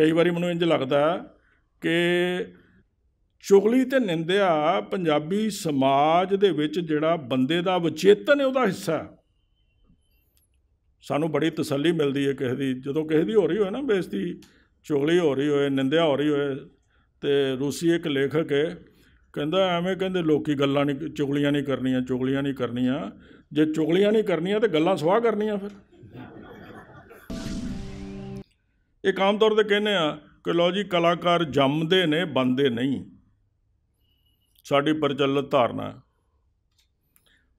ਕਈ ਵਾਰੀ ਮੈਨੂੰ ਇੰਜ ਲੱਗਦਾ ਕਿ ਚੁਗਲੀ ਤੇ ਨਿੰਦਿਆ ਪੰਜਾਬੀ ਸਮਾਜ ਦੇ ਵਿੱਚ ਜਿਹੜਾ ਬੰਦੇ ਦਾ ਵਿਚੇਤਨ ਹੈ ਉਹਦਾ ਹਿੱਸਾ ਹੈ ਸਾਨੂੰ ਬੜੀ ਤਸੱਲੀ ਮਿਲਦੀ ਹੈ ਕਿਸੇ ਦੀ ਜਦੋਂ ਕਿਸੇ ਦੀ ਹੋ ਰਹੀ ਹੋਏ ਨਾ ਬੇਇੱਜ਼ਤੀ ਚੁਗਲੀ ਹੋ ਰਹੀ ਹੋਏ ਨਿੰਦਿਆ ਹੋ ਰਹੀ ਹੋਏ ਤੇ ਰੂਸੀ ਇੱਕ ਲੇਖਕ ਹੈ ਕਹਿੰਦਾ ਐਵੇਂ ਕਹਿੰਦੇ ਲੋਕੀ ਗੱਲਾਂ ਨਹੀਂ ਚੁਗਲੀਆਂ ਨਹੀਂ ਕਰਨੀਆਂ ਚੁਗਲੀਆਂ ਨਹੀਂ ਕਰਨੀਆਂ ਜੇ ਚੁਗਲੀਆਂ ਨਹੀਂ ਕਰਨੀਆਂ ਤੇ ਗੱਲਾਂ ਸਵਾਹ ਕਰਨੀਆਂ ਫਿਰ ਇਹ ਆਮ ਤੌਰ ਤੇ ਕਹਿੰਦੇ ਆ ਕਿ ਲੋ ਜੀ ਕਲਾਕਾਰ ਜੰਮਦੇ ਨੇ ਬੰਦੇ ਨਹੀਂ ਸਾਡੀ ਪ੍ਰਚਲਿਤ ਧਾਰਨਾ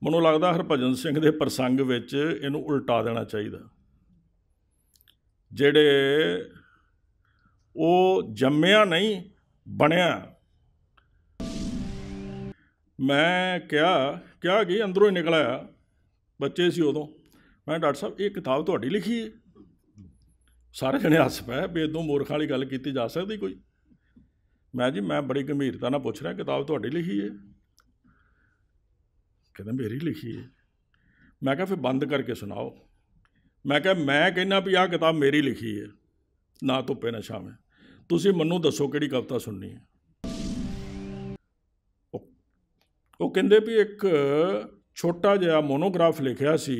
ਮੈਨੂੰ ਲੱਗਦਾ ਹਰਭਜਨ ਸਿੰਘ ਦੇ ਪ੍ਰਸੰਗ ਵਿੱਚ ਇਹਨੂੰ ਉਲਟਾ ਦੇਣਾ ਚਾਹੀਦਾ ਜਿਹੜੇ ਉਹ ਜੰਮਿਆ ਨਹੀਂ ਬਣਿਆ ਮੈਂ ਕਿਹਾ ਕਿਹਾ ਕਿ ਅੰਦਰੋਂ ਹੀ ਨਿਕਲਿਆ ਬੱਚੇ ਸੀ ਉਦੋਂ ਮੈਂ ਡਾਕਟਰ ਸਾਹਿਬ ਇਹ ਕਿਤਾਬ ਤੁਹਾਡੀ ਲਿਖੀ ਹੈ ਸਾਰੇ ਜਣੇ ਹੱਸ ਪਏ ਵੀ ਇਦੋਂ ਮੂਰਖਾਂ ਵਾਲੀ ਗੱਲ ਕੀਤੀ ਜਾ ਸਕਦੀ ਕੋਈ ਮੈਂ ਜੀ ਮੈਂ ਬੜੀ ਗੰਭੀਰਤਾ ਨਾਲ ਪੁੱਛ ਰਿਹਾ ਕਿਤਾਬ ਤੁਹਾਡੀ ਲਿਖੀ ਹੈ ਕਹਿੰਦਾ ਮੇਰੀ ਲਿਖੀ ਹੈ ਮੈਂ ਕਿਹਾ ਫਿਰ ਬੰਦ ਕਰਕੇ ਸੁਣਾਓ ਮੈਂ ਕਿਹਾ ਮੈਂ ਕਹਿੰਨਾ ਵੀ ਆਹ ਕਿਤਾਬ ਮੇਰੀ ਲਿਖੀ ਹੈ ਨਾ ਧੁੱਪੇ ਨਾ ਛਾਵੇਂ ਤੁਸੀਂ ਮੈਨੂੰ ਦੱਸੋ ਕਿਹੜੀ ਕਵਿਤਾ ਸੁਣਨੀ ਹੈ ਉਹ ਕਹਿੰਦੇ ਵੀ ਇੱਕ ਛੋਟਾ ਜਿਹਾ ਮੋਨੋਗ੍ਰਾਫ ਲਿਖਿਆ ਸੀ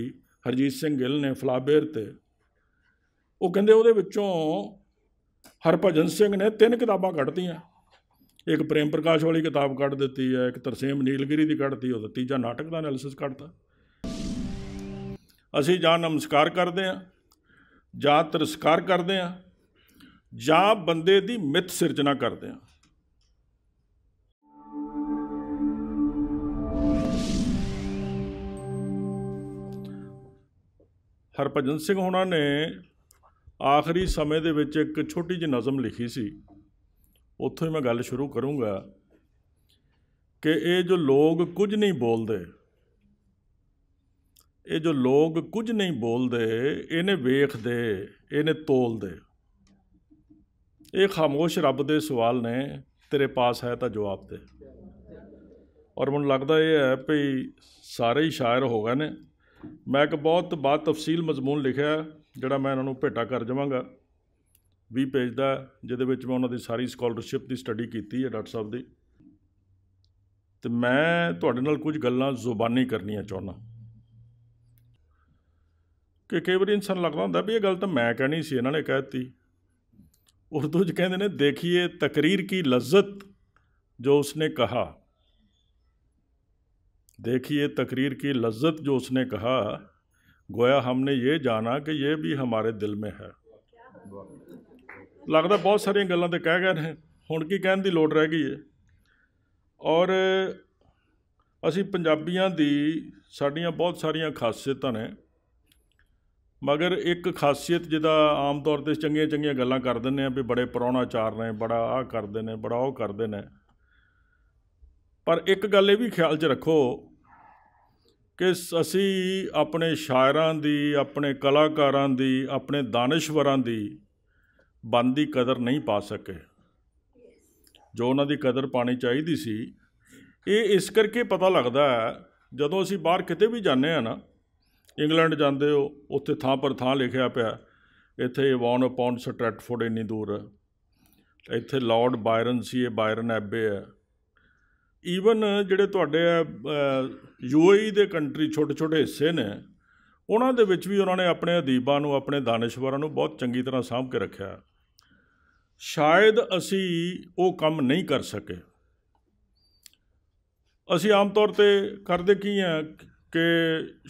ਹਰਜੀਤ ਸਿੰਘ ਗਿੱਲ ਨੇ ਫਲਾਬੇਰ ਤੇ ਉਹ ਕਹਿੰਦੇ ਉਹਦੇ ਵਿੱਚੋਂ ਹਰਭਜਨ ਸਿੰਘ ਨੇ ਤਿੰਨ ਕਿਤਾਬਾਂ ਕੱਢਤੀਆਂ ਇੱਕ ਪ੍ਰੇਮ ਪ੍ਰਕਾਸ਼ ਵਾਲੀ ਕਿਤਾਬ ਕੱਢ ਦਿੱਤੀ ਹੈ ਇੱਕ ਤਰਸੇਮ ਨੀਲਗਿਰੀ ਦੀ ਕੱਢਤੀ ਉਹਦਾ ਤੀਜਾ ਨਾਟਕ ਦਾ ਐਨਾਲਿਸਿਸ ਕੱਢਤਾ ਅਸੀਂ ਜਾਂ ਨਮਸਕਾਰ ਕਰਦੇ ਆਂ ਜਾਂ ਤਰਸਕਾਰ ਕਰਦੇ ਆਂ ਜਾਂ ਬੰਦੇ ਦੀ ਮਿੱਥ ਸਿਰਜਣਾ ਕਰਦੇ ਆਂ ਹਰਪਜਨ ਸਿੰਘ ਹੁਣਾਂ ਨੇ ਆਖਰੀ ਸਮੇਂ ਦੇ ਵਿੱਚ ਇੱਕ ਛੋਟੀ ਜਿਹੀ ਨਜ਼ਮ ਲਿਖੀ ਸੀ ਉੱਥੋਂ ਹੀ ਮੈਂ ਗੱਲ ਸ਼ੁਰੂ ਕਰੂੰਗਾ ਕਿ ਇਹ ਜੋ ਲੋਕ ਕੁਝ ਨਹੀਂ ਬੋਲਦੇ ਇਹ ਜੋ ਲੋਕ ਕੁਝ ਨਹੀਂ ਬੋਲਦੇ ਇਹਨੇ ਵੇਖਦੇ ਇਹਨੇ ਤੋਲਦੇ ਇਹ ਖਾਮੋਸ਼ ਰੱਬ ਦੇ ਸਵਾਲ ਨੇ ਤੇਰੇ ਪਾਸ ਹੈ ਤਾਂ ਜਵਾਬ ਦੇ ਔਰ ਮੈਨੂੰ ਲੱਗਦਾ ਇਹ ਹੈ ਭਈ ਸਾਰੇ ਹੀ ਸ਼ਾਇਰ ਹੋ ਗਏ ਨੇ ਮੈਂ ਇੱਕ ਬਹੁਤ ਬਾਤ ਤਫਸੀਲ ਮਜ਼ਮੂਨ ਲਿਖਿਆ ਜਿਹੜਾ ਮੈਂ ਇਹਨਾਂ ਨੂੰ ਭੇਟਾ ਕਰ ਜਾਵਾਂਗਾ 20 ਪੇਜ ਦਾ ਜਿਹਦੇ ਵਿੱਚ ਮੈਂ ਉਹਨਾਂ ਦੀ ਸਾਰੀ ਸਕਾਲਰਸ਼ਿਪ ਦੀ ਸਟੱਡੀ ਕੀਤੀ ਹੈ ਡਾਕਟਰ ਸਾਹਿਬ ਦੀ ਤੇ ਮੈਂ ਤੁਹਾਡੇ ਨਾਲ ਕੁਝ ਗੱਲਾਂ ਜ਼ੁਬਾਨੀ ਕਰਨੀਆਂ ਚਾਹੁੰਦਾ ਕਿ ਕਈ ਵਾਰੀ ਇਨਸਾਨ ਲੱਗਦਾ ਹੁੰਦਾ ਵੀ ਇਹ ਗੱਲ ਤਾਂ ਮੈਂ ਕਹਿਣੀ ਸੀ ਇਹਨਾਂ ਨੇ ਕਹਿਤੀ ਉਰਦੂ 'ਚ ਕਹਿੰਦੇ ਨੇ ਦੇਖੀਏ ਤਕਰੀਰ ਕੀ ਲਜ਼ਤ ਜੋ ਉਸਨੇ ਕਹਾ ਦੇਖੀਏ ਤਕਰੀਰ ਕੀ ਲੱਜ਼ਤ ਜੋ ਉਸਨੇ ਕਹਾ ਗੋਇਆ ਹਮਨੇ ਇਹ ਜਾਣਾ ਕਿ ਇਹ ਵੀ ਹਮਾਰੇ ਦਿਲ ਮੇ ਹੈ ਲੱਗਦਾ ਬਹੁਤ ਸਾਰੀਆਂ ਗੱਲਾਂ ਤੇ ਕਹਿ ਗਏ ਨੇ ਹੁਣ ਕੀ ਕਹਿਣ ਦੀ ਲੋੜ ਰਹਿ ਗਈ ਹੈ ਔਰ ਅਸੀਂ ਪੰਜਾਬੀਆਂ ਦੀ ਸਾਡੀਆਂ ਬਹੁਤ ਸਾਰੀਆਂ ਖਾਸੀਅਤਾਂ ਨੇ ਮਗਰ ਇੱਕ ਖਾਸੀਅਤ ਜਿਹਦਾ ਆਮ ਤੌਰ ਤੇ ਚੰਗੀਆਂ ਚੰਗੀਆਂ ਗੱਲਾਂ ਕਰ ਦਿੰਦੇ ਆ ਵੀ ਬੜੇ ਪਰੌਣਾਚਾਰ ਨੇ ਬੜਾ ਆਹ ਕਰਦੇ ਨੇ ਬੜਾ ਉਹ ਕਰਦੇ ਨੇ ਪਰ ਇੱਕ ਗੱਲ ਇਹ ਵੀ ਖਿਆਲ 'ਚ ਰੱਖੋ ਕਿ ਅਸੀਂ ਆਪਣੇ ਸ਼ਾਇਰਾਂ ਦੀ ਆਪਣੇ ਕਲਾਕਾਰਾਂ ਦੀ ਆਪਣੇ ਦਾਨਿਸ਼ਵਰਾਂ ਦੀ ਬੰਦੀ ਕਦਰ ਨਹੀਂ ਪਾ ਸਕੇ ਜੋ ਉਹਨਾਂ ਦੀ ਕਦਰ ਪਾਣੀ ਚਾਹੀਦੀ ਸੀ ਇਹ ਇਸ ਕਰਕੇ ਪਤਾ ਲੱਗਦਾ ਹੈ ਜਦੋਂ ਅਸੀਂ ਬਾਹਰ ਕਿਤੇ ਵੀ ਜਾਂਦੇ ਆ ਨਾ ਇੰਗਲੈਂਡ ਜਾਂਦੇ ਹੋ ਉੱਥੇ ਥਾਂ ਪਰ ਥਾਂ ਲਿਖਿਆ ਪਿਆ ਇੱਥੇ ਵਾਨ ਅਪੌਨ ਸਟ੍ਰੈਟਫੋਰਡ ਇੰਨੀ ਦੂਰ ਹੈ ਇੱਥੇ ਲਾਰਡ ਬਾਇਰਨ ਸੀ ਇਹ ਬਾਇਰਨ ਐਬੇ ਹੈ ਈਵਨ ਜਿਹੜੇ ਤੁਹਾਡੇ ਯੂਏਈ ਦੇ ਕੰਟਰੀ ਛੋਟੇ ਛੋਟੇ ਹਿੱਸੇ ਨੇ ਉਹਨਾਂ ਦੇ ਵਿੱਚ ਵੀ ਉਹਨਾਂ ਨੇ ਆਪਣੇ ਅਦੀਬਾਂ ਨੂੰ ਆਪਣੇ ਦਾਨਿਸ਼ਵਰਾਂ ਨੂੰ ਬਹੁਤ ਚੰਗੀ ਤਰ੍ਹਾਂ ਸਾਂਭ ਕੇ ਰੱਖਿਆ ਸ਼ਾਇਦ ਅਸੀਂ ਉਹ ਕੰਮ ਨਹੀਂ ਕਰ ਸਕੇ ਅਸੀਂ ਆਮ ਤੌਰ ਤੇ ਕਰਦੇ ਕੀ ਆ ਕਿ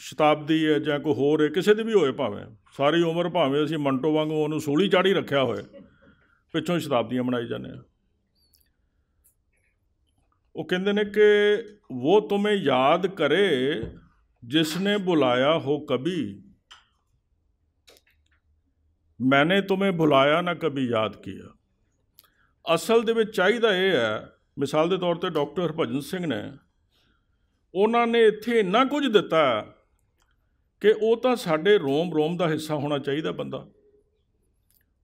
ਸ਼ਤਾਬਦੀ ਹੈ ਜਾਂ ਕੋਈ ਹੋਰ ਹੈ ਕਿਸੇ ਦੀ ਵੀ ਹੋਏ ਭਾਵੇਂ ਸਾਰੀ ਉਮਰ ਭਾਵੇਂ ਅਸੀਂ ਮੰਟੋ ਵਾਂਗੂ ਉਹਨੂੰ ਸੋਲੀ ਚਾੜੀ ਰੱਖਿਆ ਹੋਏ ਪਿੱਛੋਂ ਸ਼ਤਾਬਦੀਆਂ ਬਣਾਈ ਜਾਂਦੇ ਆ ਉਹ ਕਹਿੰਦੇ ਨੇ ਕਿ ਉਹ ਤੁਮੇ ਯਾਦ ਕਰੇ ਜਿਸ ਨੇ ਬੁਲਾਇਆ ਹੋ ਕਭੀ ਮੈਨੇ ਤੁਮੇ ਬੁਲਾਇਆ ਨਾ ਕਭੀ ਯਾਦ ਕੀਆ ਅਸਲ ਦੇ ਵਿੱਚ ਚਾਹੀਦਾ ਇਹ ਹੈ ਮਿਸਾਲ ਦੇ ਤੌਰ ਤੇ ਡਾਕਟਰ ਹਰਭਜਨ ਸਿੰਘ ਨੇ ਉਹਨਾਂ ਨੇ ਇੱਥੇ ਇੰਨਾ ਕੁਝ ਦਿੱਤਾ ਕਿ ਉਹ ਤਾਂ ਸਾਡੇ ਰੋਮ ਰੋਮ ਦਾ ਹਿੱਸਾ ਹੋਣਾ ਚਾਹੀਦਾ ਬੰਦਾ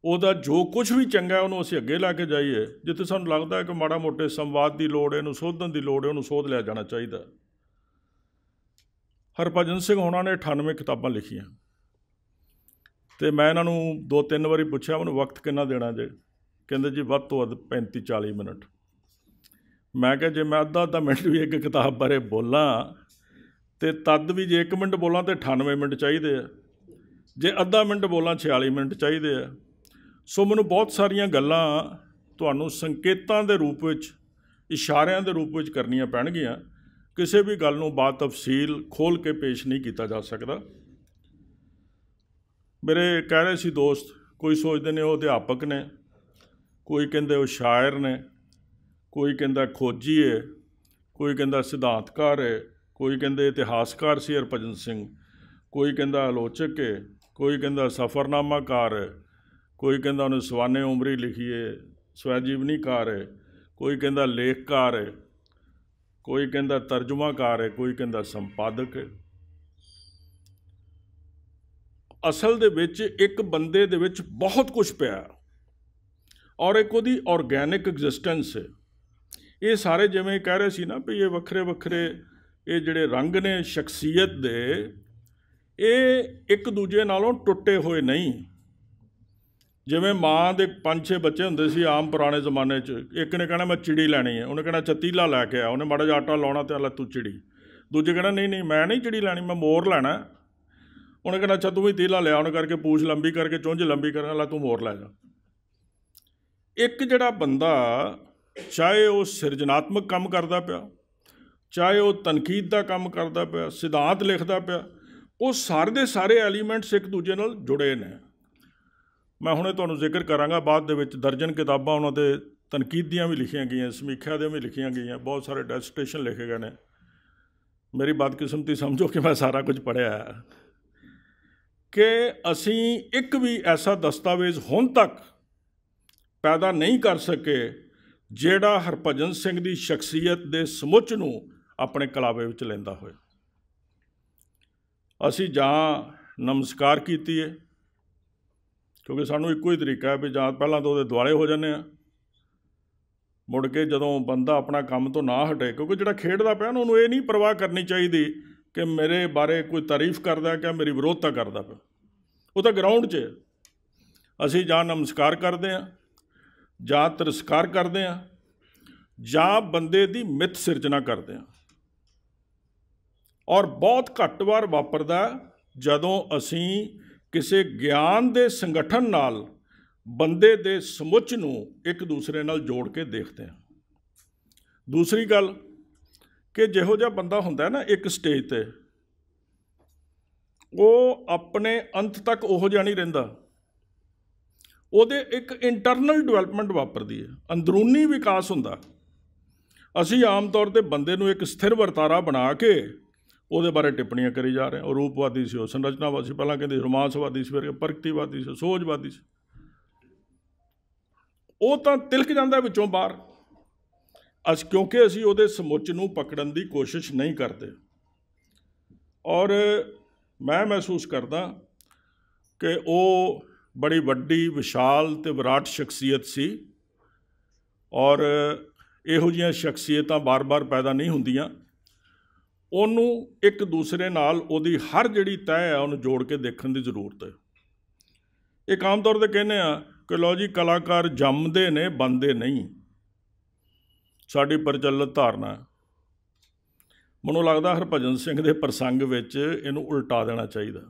ਉਹਦਾ ਜੋ ਕੁਝ ਵੀ ਚੰਗਾ ਉਹਨੂੰ ਅਸੀਂ ਅੱਗੇ ਲਾ ਕੇ ਜਾਈਏ ਜਿੱਥੇ ਸਾਨੂੰ ਲੱਗਦਾ ਹੈ ਕਿ ਮਾੜਾ ਮੋਟੇ ਸੰਵਾਦ ਦੀ ਲੋੜ ਹੈ ਇਹਨੂੰ ਸੋਧਣ ਦੀ ਲੋੜ ਹੈ ਉਹਨੂੰ ਸੋਧ ਲਿਆ ਜਾਣਾ ਚਾਹੀਦਾ ਹਰਪਜਨ ਸਿੰਘ ਹੋਣਾ ਨੇ 98 ਕਿਤਾਬਾਂ ਲਿਖੀਆਂ ਤੇ ਮੈਂ ਇਹਨਾਂ ਨੂੰ ਦੋ ਤਿੰਨ ਵਾਰੀ ਪੁੱਛਿਆ ਉਹਨੂੰ ਵਕਤ ਕਿੰਨਾ ਦੇਣਾ ਜੇ ਕਹਿੰਦੇ ਜੀ ਵੱਧ ਤੋਂ ਵੱਧ 35 40 ਮਿੰਟ ਮੈਂ ਕਿਹਾ ਜੇ ਮੈਂ ਅੱਧਾ ਅੱਧਾ ਮਿੰਟ ਵੀ ਇੱਕ ਕਿਤਾਬ ਬਾਰੇ ਬੋਲਾਂ ਤੇ ਤਦ ਵੀ ਜੇ 1 ਮਿੰਟ ਬੋਲਾਂ ਤੇ 98 ਮਿੰਟ ਚਾਹੀਦੇ ਆ ਜੇ ਅੱਧਾ ਮਿੰਟ ਬੋਲਾਂ 46 ਮਿੰਟ ਚਾਹੀਦੇ ਆ ਸੋ ਮੈਨੂੰ ਬਹੁਤ ਸਾਰੀਆਂ ਗੱਲਾਂ ਤੁਹਾਨੂੰ ਸੰਕੇਤਾਂ ਦੇ ਰੂਪ ਵਿੱਚ ਇਸ਼ਾਰਿਆਂ ਦੇ ਰੂਪ ਵਿੱਚ ਕਰਨੀਆਂ ਪੈਣਗੀਆਂ ਕਿਸੇ ਵੀ ਗੱਲ ਨੂੰ ਬਾਤ ਤਫਸੀਲ ਖੋਲ ਕੇ ਪੇਸ਼ ਨਹੀਂ ਕੀਤਾ ਜਾ ਸਕਦਾ ਮੇਰੇ ਕਹਿ ਰਹੇ ਸੀ ਦੋਸਤ ਕੋਈ ਸੋਚਦੇ ਨੇ ਉਹ ਅਧਿਆਪਕ ਨੇ ਕੋਈ ਕਹਿੰਦੇ ਉਹ ਸ਼ਾਇਰ ਨੇ ਕੋਈ ਕਹਿੰਦਾ ਖੋਜੀ ਹੈ ਕੋਈ ਕਹਿੰਦਾ ਸਿਧਾਂਤਕਾਰ ਹੈ ਕੋਈ ਕਹਿੰਦੇ ਇਤਿਹਾਸਕਾਰ ਸੀ ਹਰਪਜਨ ਸਿੰਘ ਕੋਈ ਕਹਿੰਦਾ ਆਲੋਚਕ ਹੈ ਕੋਈ ਕਹਿੰਦਾ ਸਫਰਨਾਮਾਕਾਰ ਹੈ ਕੋਈ ਕਹਿੰਦਾ ਉਹਨੇ ਸਵਾਨੇ ਉਮਰੀ ਏ ਸਵੈ ਕਾਰ ਹੈ ਕੋਈ ਕਹਿੰਦਾ ਲੇਖਕਾਰ ਹੈ ਕੋਈ ਕਹਿੰਦਾ ਤਰਜਮਾਕਾਰ ਹੈ ਕੋਈ ਕਹਿੰਦਾ ਸੰਪਾਦਕ ਅਸਲ ਦੇ ਵਿੱਚ ਇੱਕ ਬੰਦੇ ਦੇ ਵਿੱਚ ਬਹੁਤ ਕੁਝ ਪਿਆ ਔਰ ਇੱਕ ਉਹਦੀ ਆਰਗੈਨਿਕ ਐਗਜ਼ਿਸਟੈਂਸ ਹੈ ਇਹ ਸਾਰੇ ਜਿਵੇਂ ਕਹਿ ਰਹੇ ਸੀ ਨਾ ਵੀ ਇਹ ਵੱਖਰੇ ਵੱਖਰੇ ਇਹ ਜਿਹੜੇ ਰੰਗ ਨੇ ਸ਼ਖਸੀਅਤ ਦੇ ਇਹ ਇੱਕ ਦੂਜੇ ਨਾਲੋਂ ਟੁੱਟੇ ਹੋਏ ਨਹੀਂ ਜਿਵੇਂ ਮਾਂ ਦੇ ਪੰਜ ਛੇ ਬੱਚੇ ਹੁੰਦੇ ਸੀ ਆਮ ਪੁਰਾਣੇ ਜ਼ਮਾਨੇ 'ਚ ਇੱਕ ਨੇ ਕਹਣਾ ਮੈਂ ਚਿੜੀ ਲੈਣੀ ਹੈ ਉਹਨੇ ਕਹਣਾ ਚਤੀਲਾ ਲੈ ਕੇ ਆ ਉਹਨੇ ਮਾੜਾ ਜਿਹਾ ਆਟਾ ਲਾਉਣਾ ਤੇ ਲੈ ਤੂੰ ਚਿੜੀ ਦੂਜੇ ਕਹਣਾ ਨਹੀਂ ਨਹੀਂ ਮੈਂ ਨਹੀਂ ਚਿੜੀ ਲੈਣੀ ਮੈਂ ਮੋਰ ਲੈਣਾ ਉਹਨੇ ਕਹਣਾ ਅੱਛਾ ਤੂੰ ਵੀ ਤੀਲਾ ਲਿਆ ਉਹਨੇ ਕਰਕੇ ਪੂਛ ਲੰਬੀ ਕਰਕੇ ਚੁੰਝ ਲੰਬੀ ਕਰਨ ਲੈ ਤੂੰ ਮੋਰ ਲੈ ਜਾ ਇੱਕ ਜਿਹੜਾ ਬੰਦਾ ਚਾਹੇ ਉਹ ਸਿਰਜਣਾਤਮਕ ਕੰਮ ਕਰਦਾ ਪਿਆ ਚਾਹੇ ਉਹ ਤਨਕੀਦ ਦਾ ਕੰਮ ਕਰਦਾ ਪਿਆ ਸਿਧਾਂਤ ਲਿਖਦਾ ਪਿਆ ਉਹ ਸਾਰੇ ਦੇ ਸਾਰੇ ਐਲੀਮੈਂਟਸ ਇੱਕ ਦੂਜੇ ਨਾਲ ਜੁੜੇ ਨੇ ਮੈਂ ਹੁਣੇ ਤੁਹਾਨੂੰ ਜ਼ਿਕਰ ਕਰਾਂਗਾ ਬਾਅਦ ਦੇ ਵਿੱਚ ਦਰਜਨ ਕਿਤਾਬਾਂ ਉਹਨਾਂ ਤੇ ਤਨਕੀਦੀਆਂ ਵੀ ਲਿਖੀਆਂ ਗਈਆਂ ਸਮੀਖਿਆ ਦੇ ਵੀ ਲਿਖੀਆਂ ਗਈਆਂ ਬਹੁਤ ਸਾਰੇ ਡੈਸਟੇਸ਼ਨ ਲਿਖੇ ਗਏ ਨੇ ਮੇਰੀ ਬਦਕਿਸਮਤੀ ਸਮਝੋ ਕਿ ਮੈਂ ਸਾਰਾ ਕੁਝ ਪੜਿਆ ਹੈ ਕਿ ਅਸੀਂ ਇੱਕ ਵੀ ਐਸਾ ਦਸਤਾਵੇਜ਼ ਹੁਣ ਤੱਕ ਪੈਦਾ ਨਹੀਂ ਕਰ ਸਕੇ ਜਿਹੜਾ ਹਰਪਜਨ ਸਿੰਘ ਦੀ ਸ਼ਖਸੀਅਤ ਦੇ ਸਮੁੱਚ ਨੂੰ ਆਪਣੇ ਕਲਾਵੇ ਵਿੱਚ ਲੈਂਦਾ ਹੋਵੇ ਅਸੀਂ ਜਾਂ ਨਮਸਕਾਰ ਕੀਤੀ ਹੈ ਕਿਉਂਕਿ ਸਾਨੂੰ ਇੱਕੋ ਹੀ ਤਰੀਕਾ ਹੈ ਵੀ ਜਾਂ ਪਹਿਲਾਂ ਤਾਂ ਉਹਦੇ ਦੁਆਲੇ ਹੋ ਜਾਂਦੇ ਆ ਮੁੜ ਕੇ ਜਦੋਂ ਬੰਦਾ ਆਪਣਾ ਕੰਮ ਤੋਂ ਨਾ ਹਟੇ ਕਿਉਂਕਿ ਜਿਹੜਾ ਖੇਡਦਾ ਪਿਆ ਨਾ ਉਹਨੂੰ ਇਹ ਨਹੀਂ ਪਰਵਾਹ ਕਰਨੀ ਚਾਹੀਦੀ ਕਿ ਮੇਰੇ ਬਾਰੇ ਕੋਈ ਤਾਰੀਫ ਕਰਦਾ ਕਿ ਮੇਰੀ ਵਿਰੋਧਤਾ ਕਰਦਾ ਪਿਆ ਉਹ ਤਾਂ ਗਰਾਊਂਡ 'ਚ ਅਸੀਂ ਜਾਂ ਨਮਸਕਾਰ ਕਰਦੇ ਆ ਜਾਂ ਤਰਸਕਾਰ ਕਰਦੇ ਆ ਜਾਂ ਬੰਦੇ ਦੀ ਮਿੱਥ ਸਿਰਜਣਾ ਕਰਦੇ ਆ ਔਰ ਬਹੁਤ ਘੱਟ ਵਾਰ ਵਾਪਰਦਾ ਜਦੋਂ ਅਸੀਂ ਕਿਸੇ ਗਿਆਨ ਦੇ ਸੰਗਠਨ ਨਾਲ ਬੰਦੇ ਦੇ ਸਮੁੱਚ ਨੂੰ ਇੱਕ ਦੂਸਰੇ ਨਾਲ ਜੋੜ ਕੇ ਦੇਖਦੇ ਹਾਂ ਦੂਸਰੀ ਗੱਲ ਕਿ ਜਿਹੋ ਜਿਹਾ ਬੰਦਾ ਹੁੰਦਾ ਨਾ ਇੱਕ ਸਟੇਜ ਤੇ ਉਹ ਆਪਣੇ ਅੰਤ ਤੱਕ ਉਹੋ ਜਿਹਾ ਨਹੀਂ ਰਹਿੰਦਾ ਉਹਦੇ ਇੱਕ ਇੰਟਰਨਲ ਡਿਵੈਲਪਮੈਂਟ ਵਾਪਰਦੀ ਹੈ ਅੰਦਰੂਨੀ ਵਿਕਾਸ ਹੁੰਦਾ ਅਸੀਂ ਆਮ ਤੌਰ ਤੇ ਬੰਦੇ ਨੂੰ ਇੱਕ ਸਥਿਰ ਵਰਤਾਰਾ ਬਣਾ ਕੇ ਉਹਦੇ ਬਾਰੇ ਟਿੱਪਣੀਆਂ ਕਰੀ ਜਾ ਰਹੇ ਆ ਰੂਪਵਾਦੀ ਸੀ ਉਹ ਸੰਰਚਨਾਵਾਦੀ ਸੀ ਪਹਿਲਾਂ ਕਹਿੰਦੇ ਰੋਮਾਂਸਵਾਦੀ ਸੀ ਫਿਰ ਪ੍ਰਗਤੀਵਾਦੀ ਸੀ ਸੋਝਵਾਦੀ ਸੀ ਉਹ ਤਾਂ ਤਿਲਕ ਜਾਂਦਾ ਵਿੱਚੋਂ ਬਾਹਰ ਅਸ ਕਿਉਂਕਿ ਅਸੀਂ ਉਹਦੇ ਸਮੁੱਚ ਨੂੰ ਪਕੜਨ ਦੀ ਕੋਸ਼ਿਸ਼ ਨਹੀਂ ਕਰਦੇ ਔਰ ਮੈਂ ਮਹਿਸੂਸ ਕਰਦਾ ਕਿ ਉਹ ਬੜੀ ਵੱਡੀ ਵਿਸ਼ਾਲ ਤੇ ਵਿਰਾਟ ਸ਼ਖਸੀਅਤ ਸੀ ਔਰ ਇਹੋ ਜਿਹੀਆਂ ਸ਼ਖਸੀਅਤਾਂ ਬਾਰ-ਬਾਰ ਪੈਦਾ ਨਹੀਂ ਹੁੰਦੀਆਂ ਉਹਨੂੰ ਇੱਕ ਦੂਸਰੇ ਨਾਲ ਉਹਦੀ ਹਰ ਜਿਹੜੀ ਤੈਅ ਹੈ ਉਹਨੂੰ ਜੋੜ ਕੇ ਦੇਖਣ ਦੀ ਜ਼ਰੂਰਤ ਹੈ ਇਹ ਆਮ ਤੌਰ ਤੇ ਕਹਿੰਦੇ ਆ ਕਿ ਲੋ ਜੀ ਕਲਾਕਾਰ ਜੰਮਦੇ ਨੇ ਬੰਦੇ ਨਹੀਂ ਸਾਡੀ ਪ੍ਰਚਲਿਤ ਧਾਰਨਾ ਮੈਨੂੰ ਲੱਗਦਾ ਹਰਭਜਨ ਸਿੰਘ ਦੇ ਪ੍ਰਸੰਗ ਵਿੱਚ ਇਹਨੂੰ ਉਲਟਾ ਦੇਣਾ ਚਾਹੀਦਾ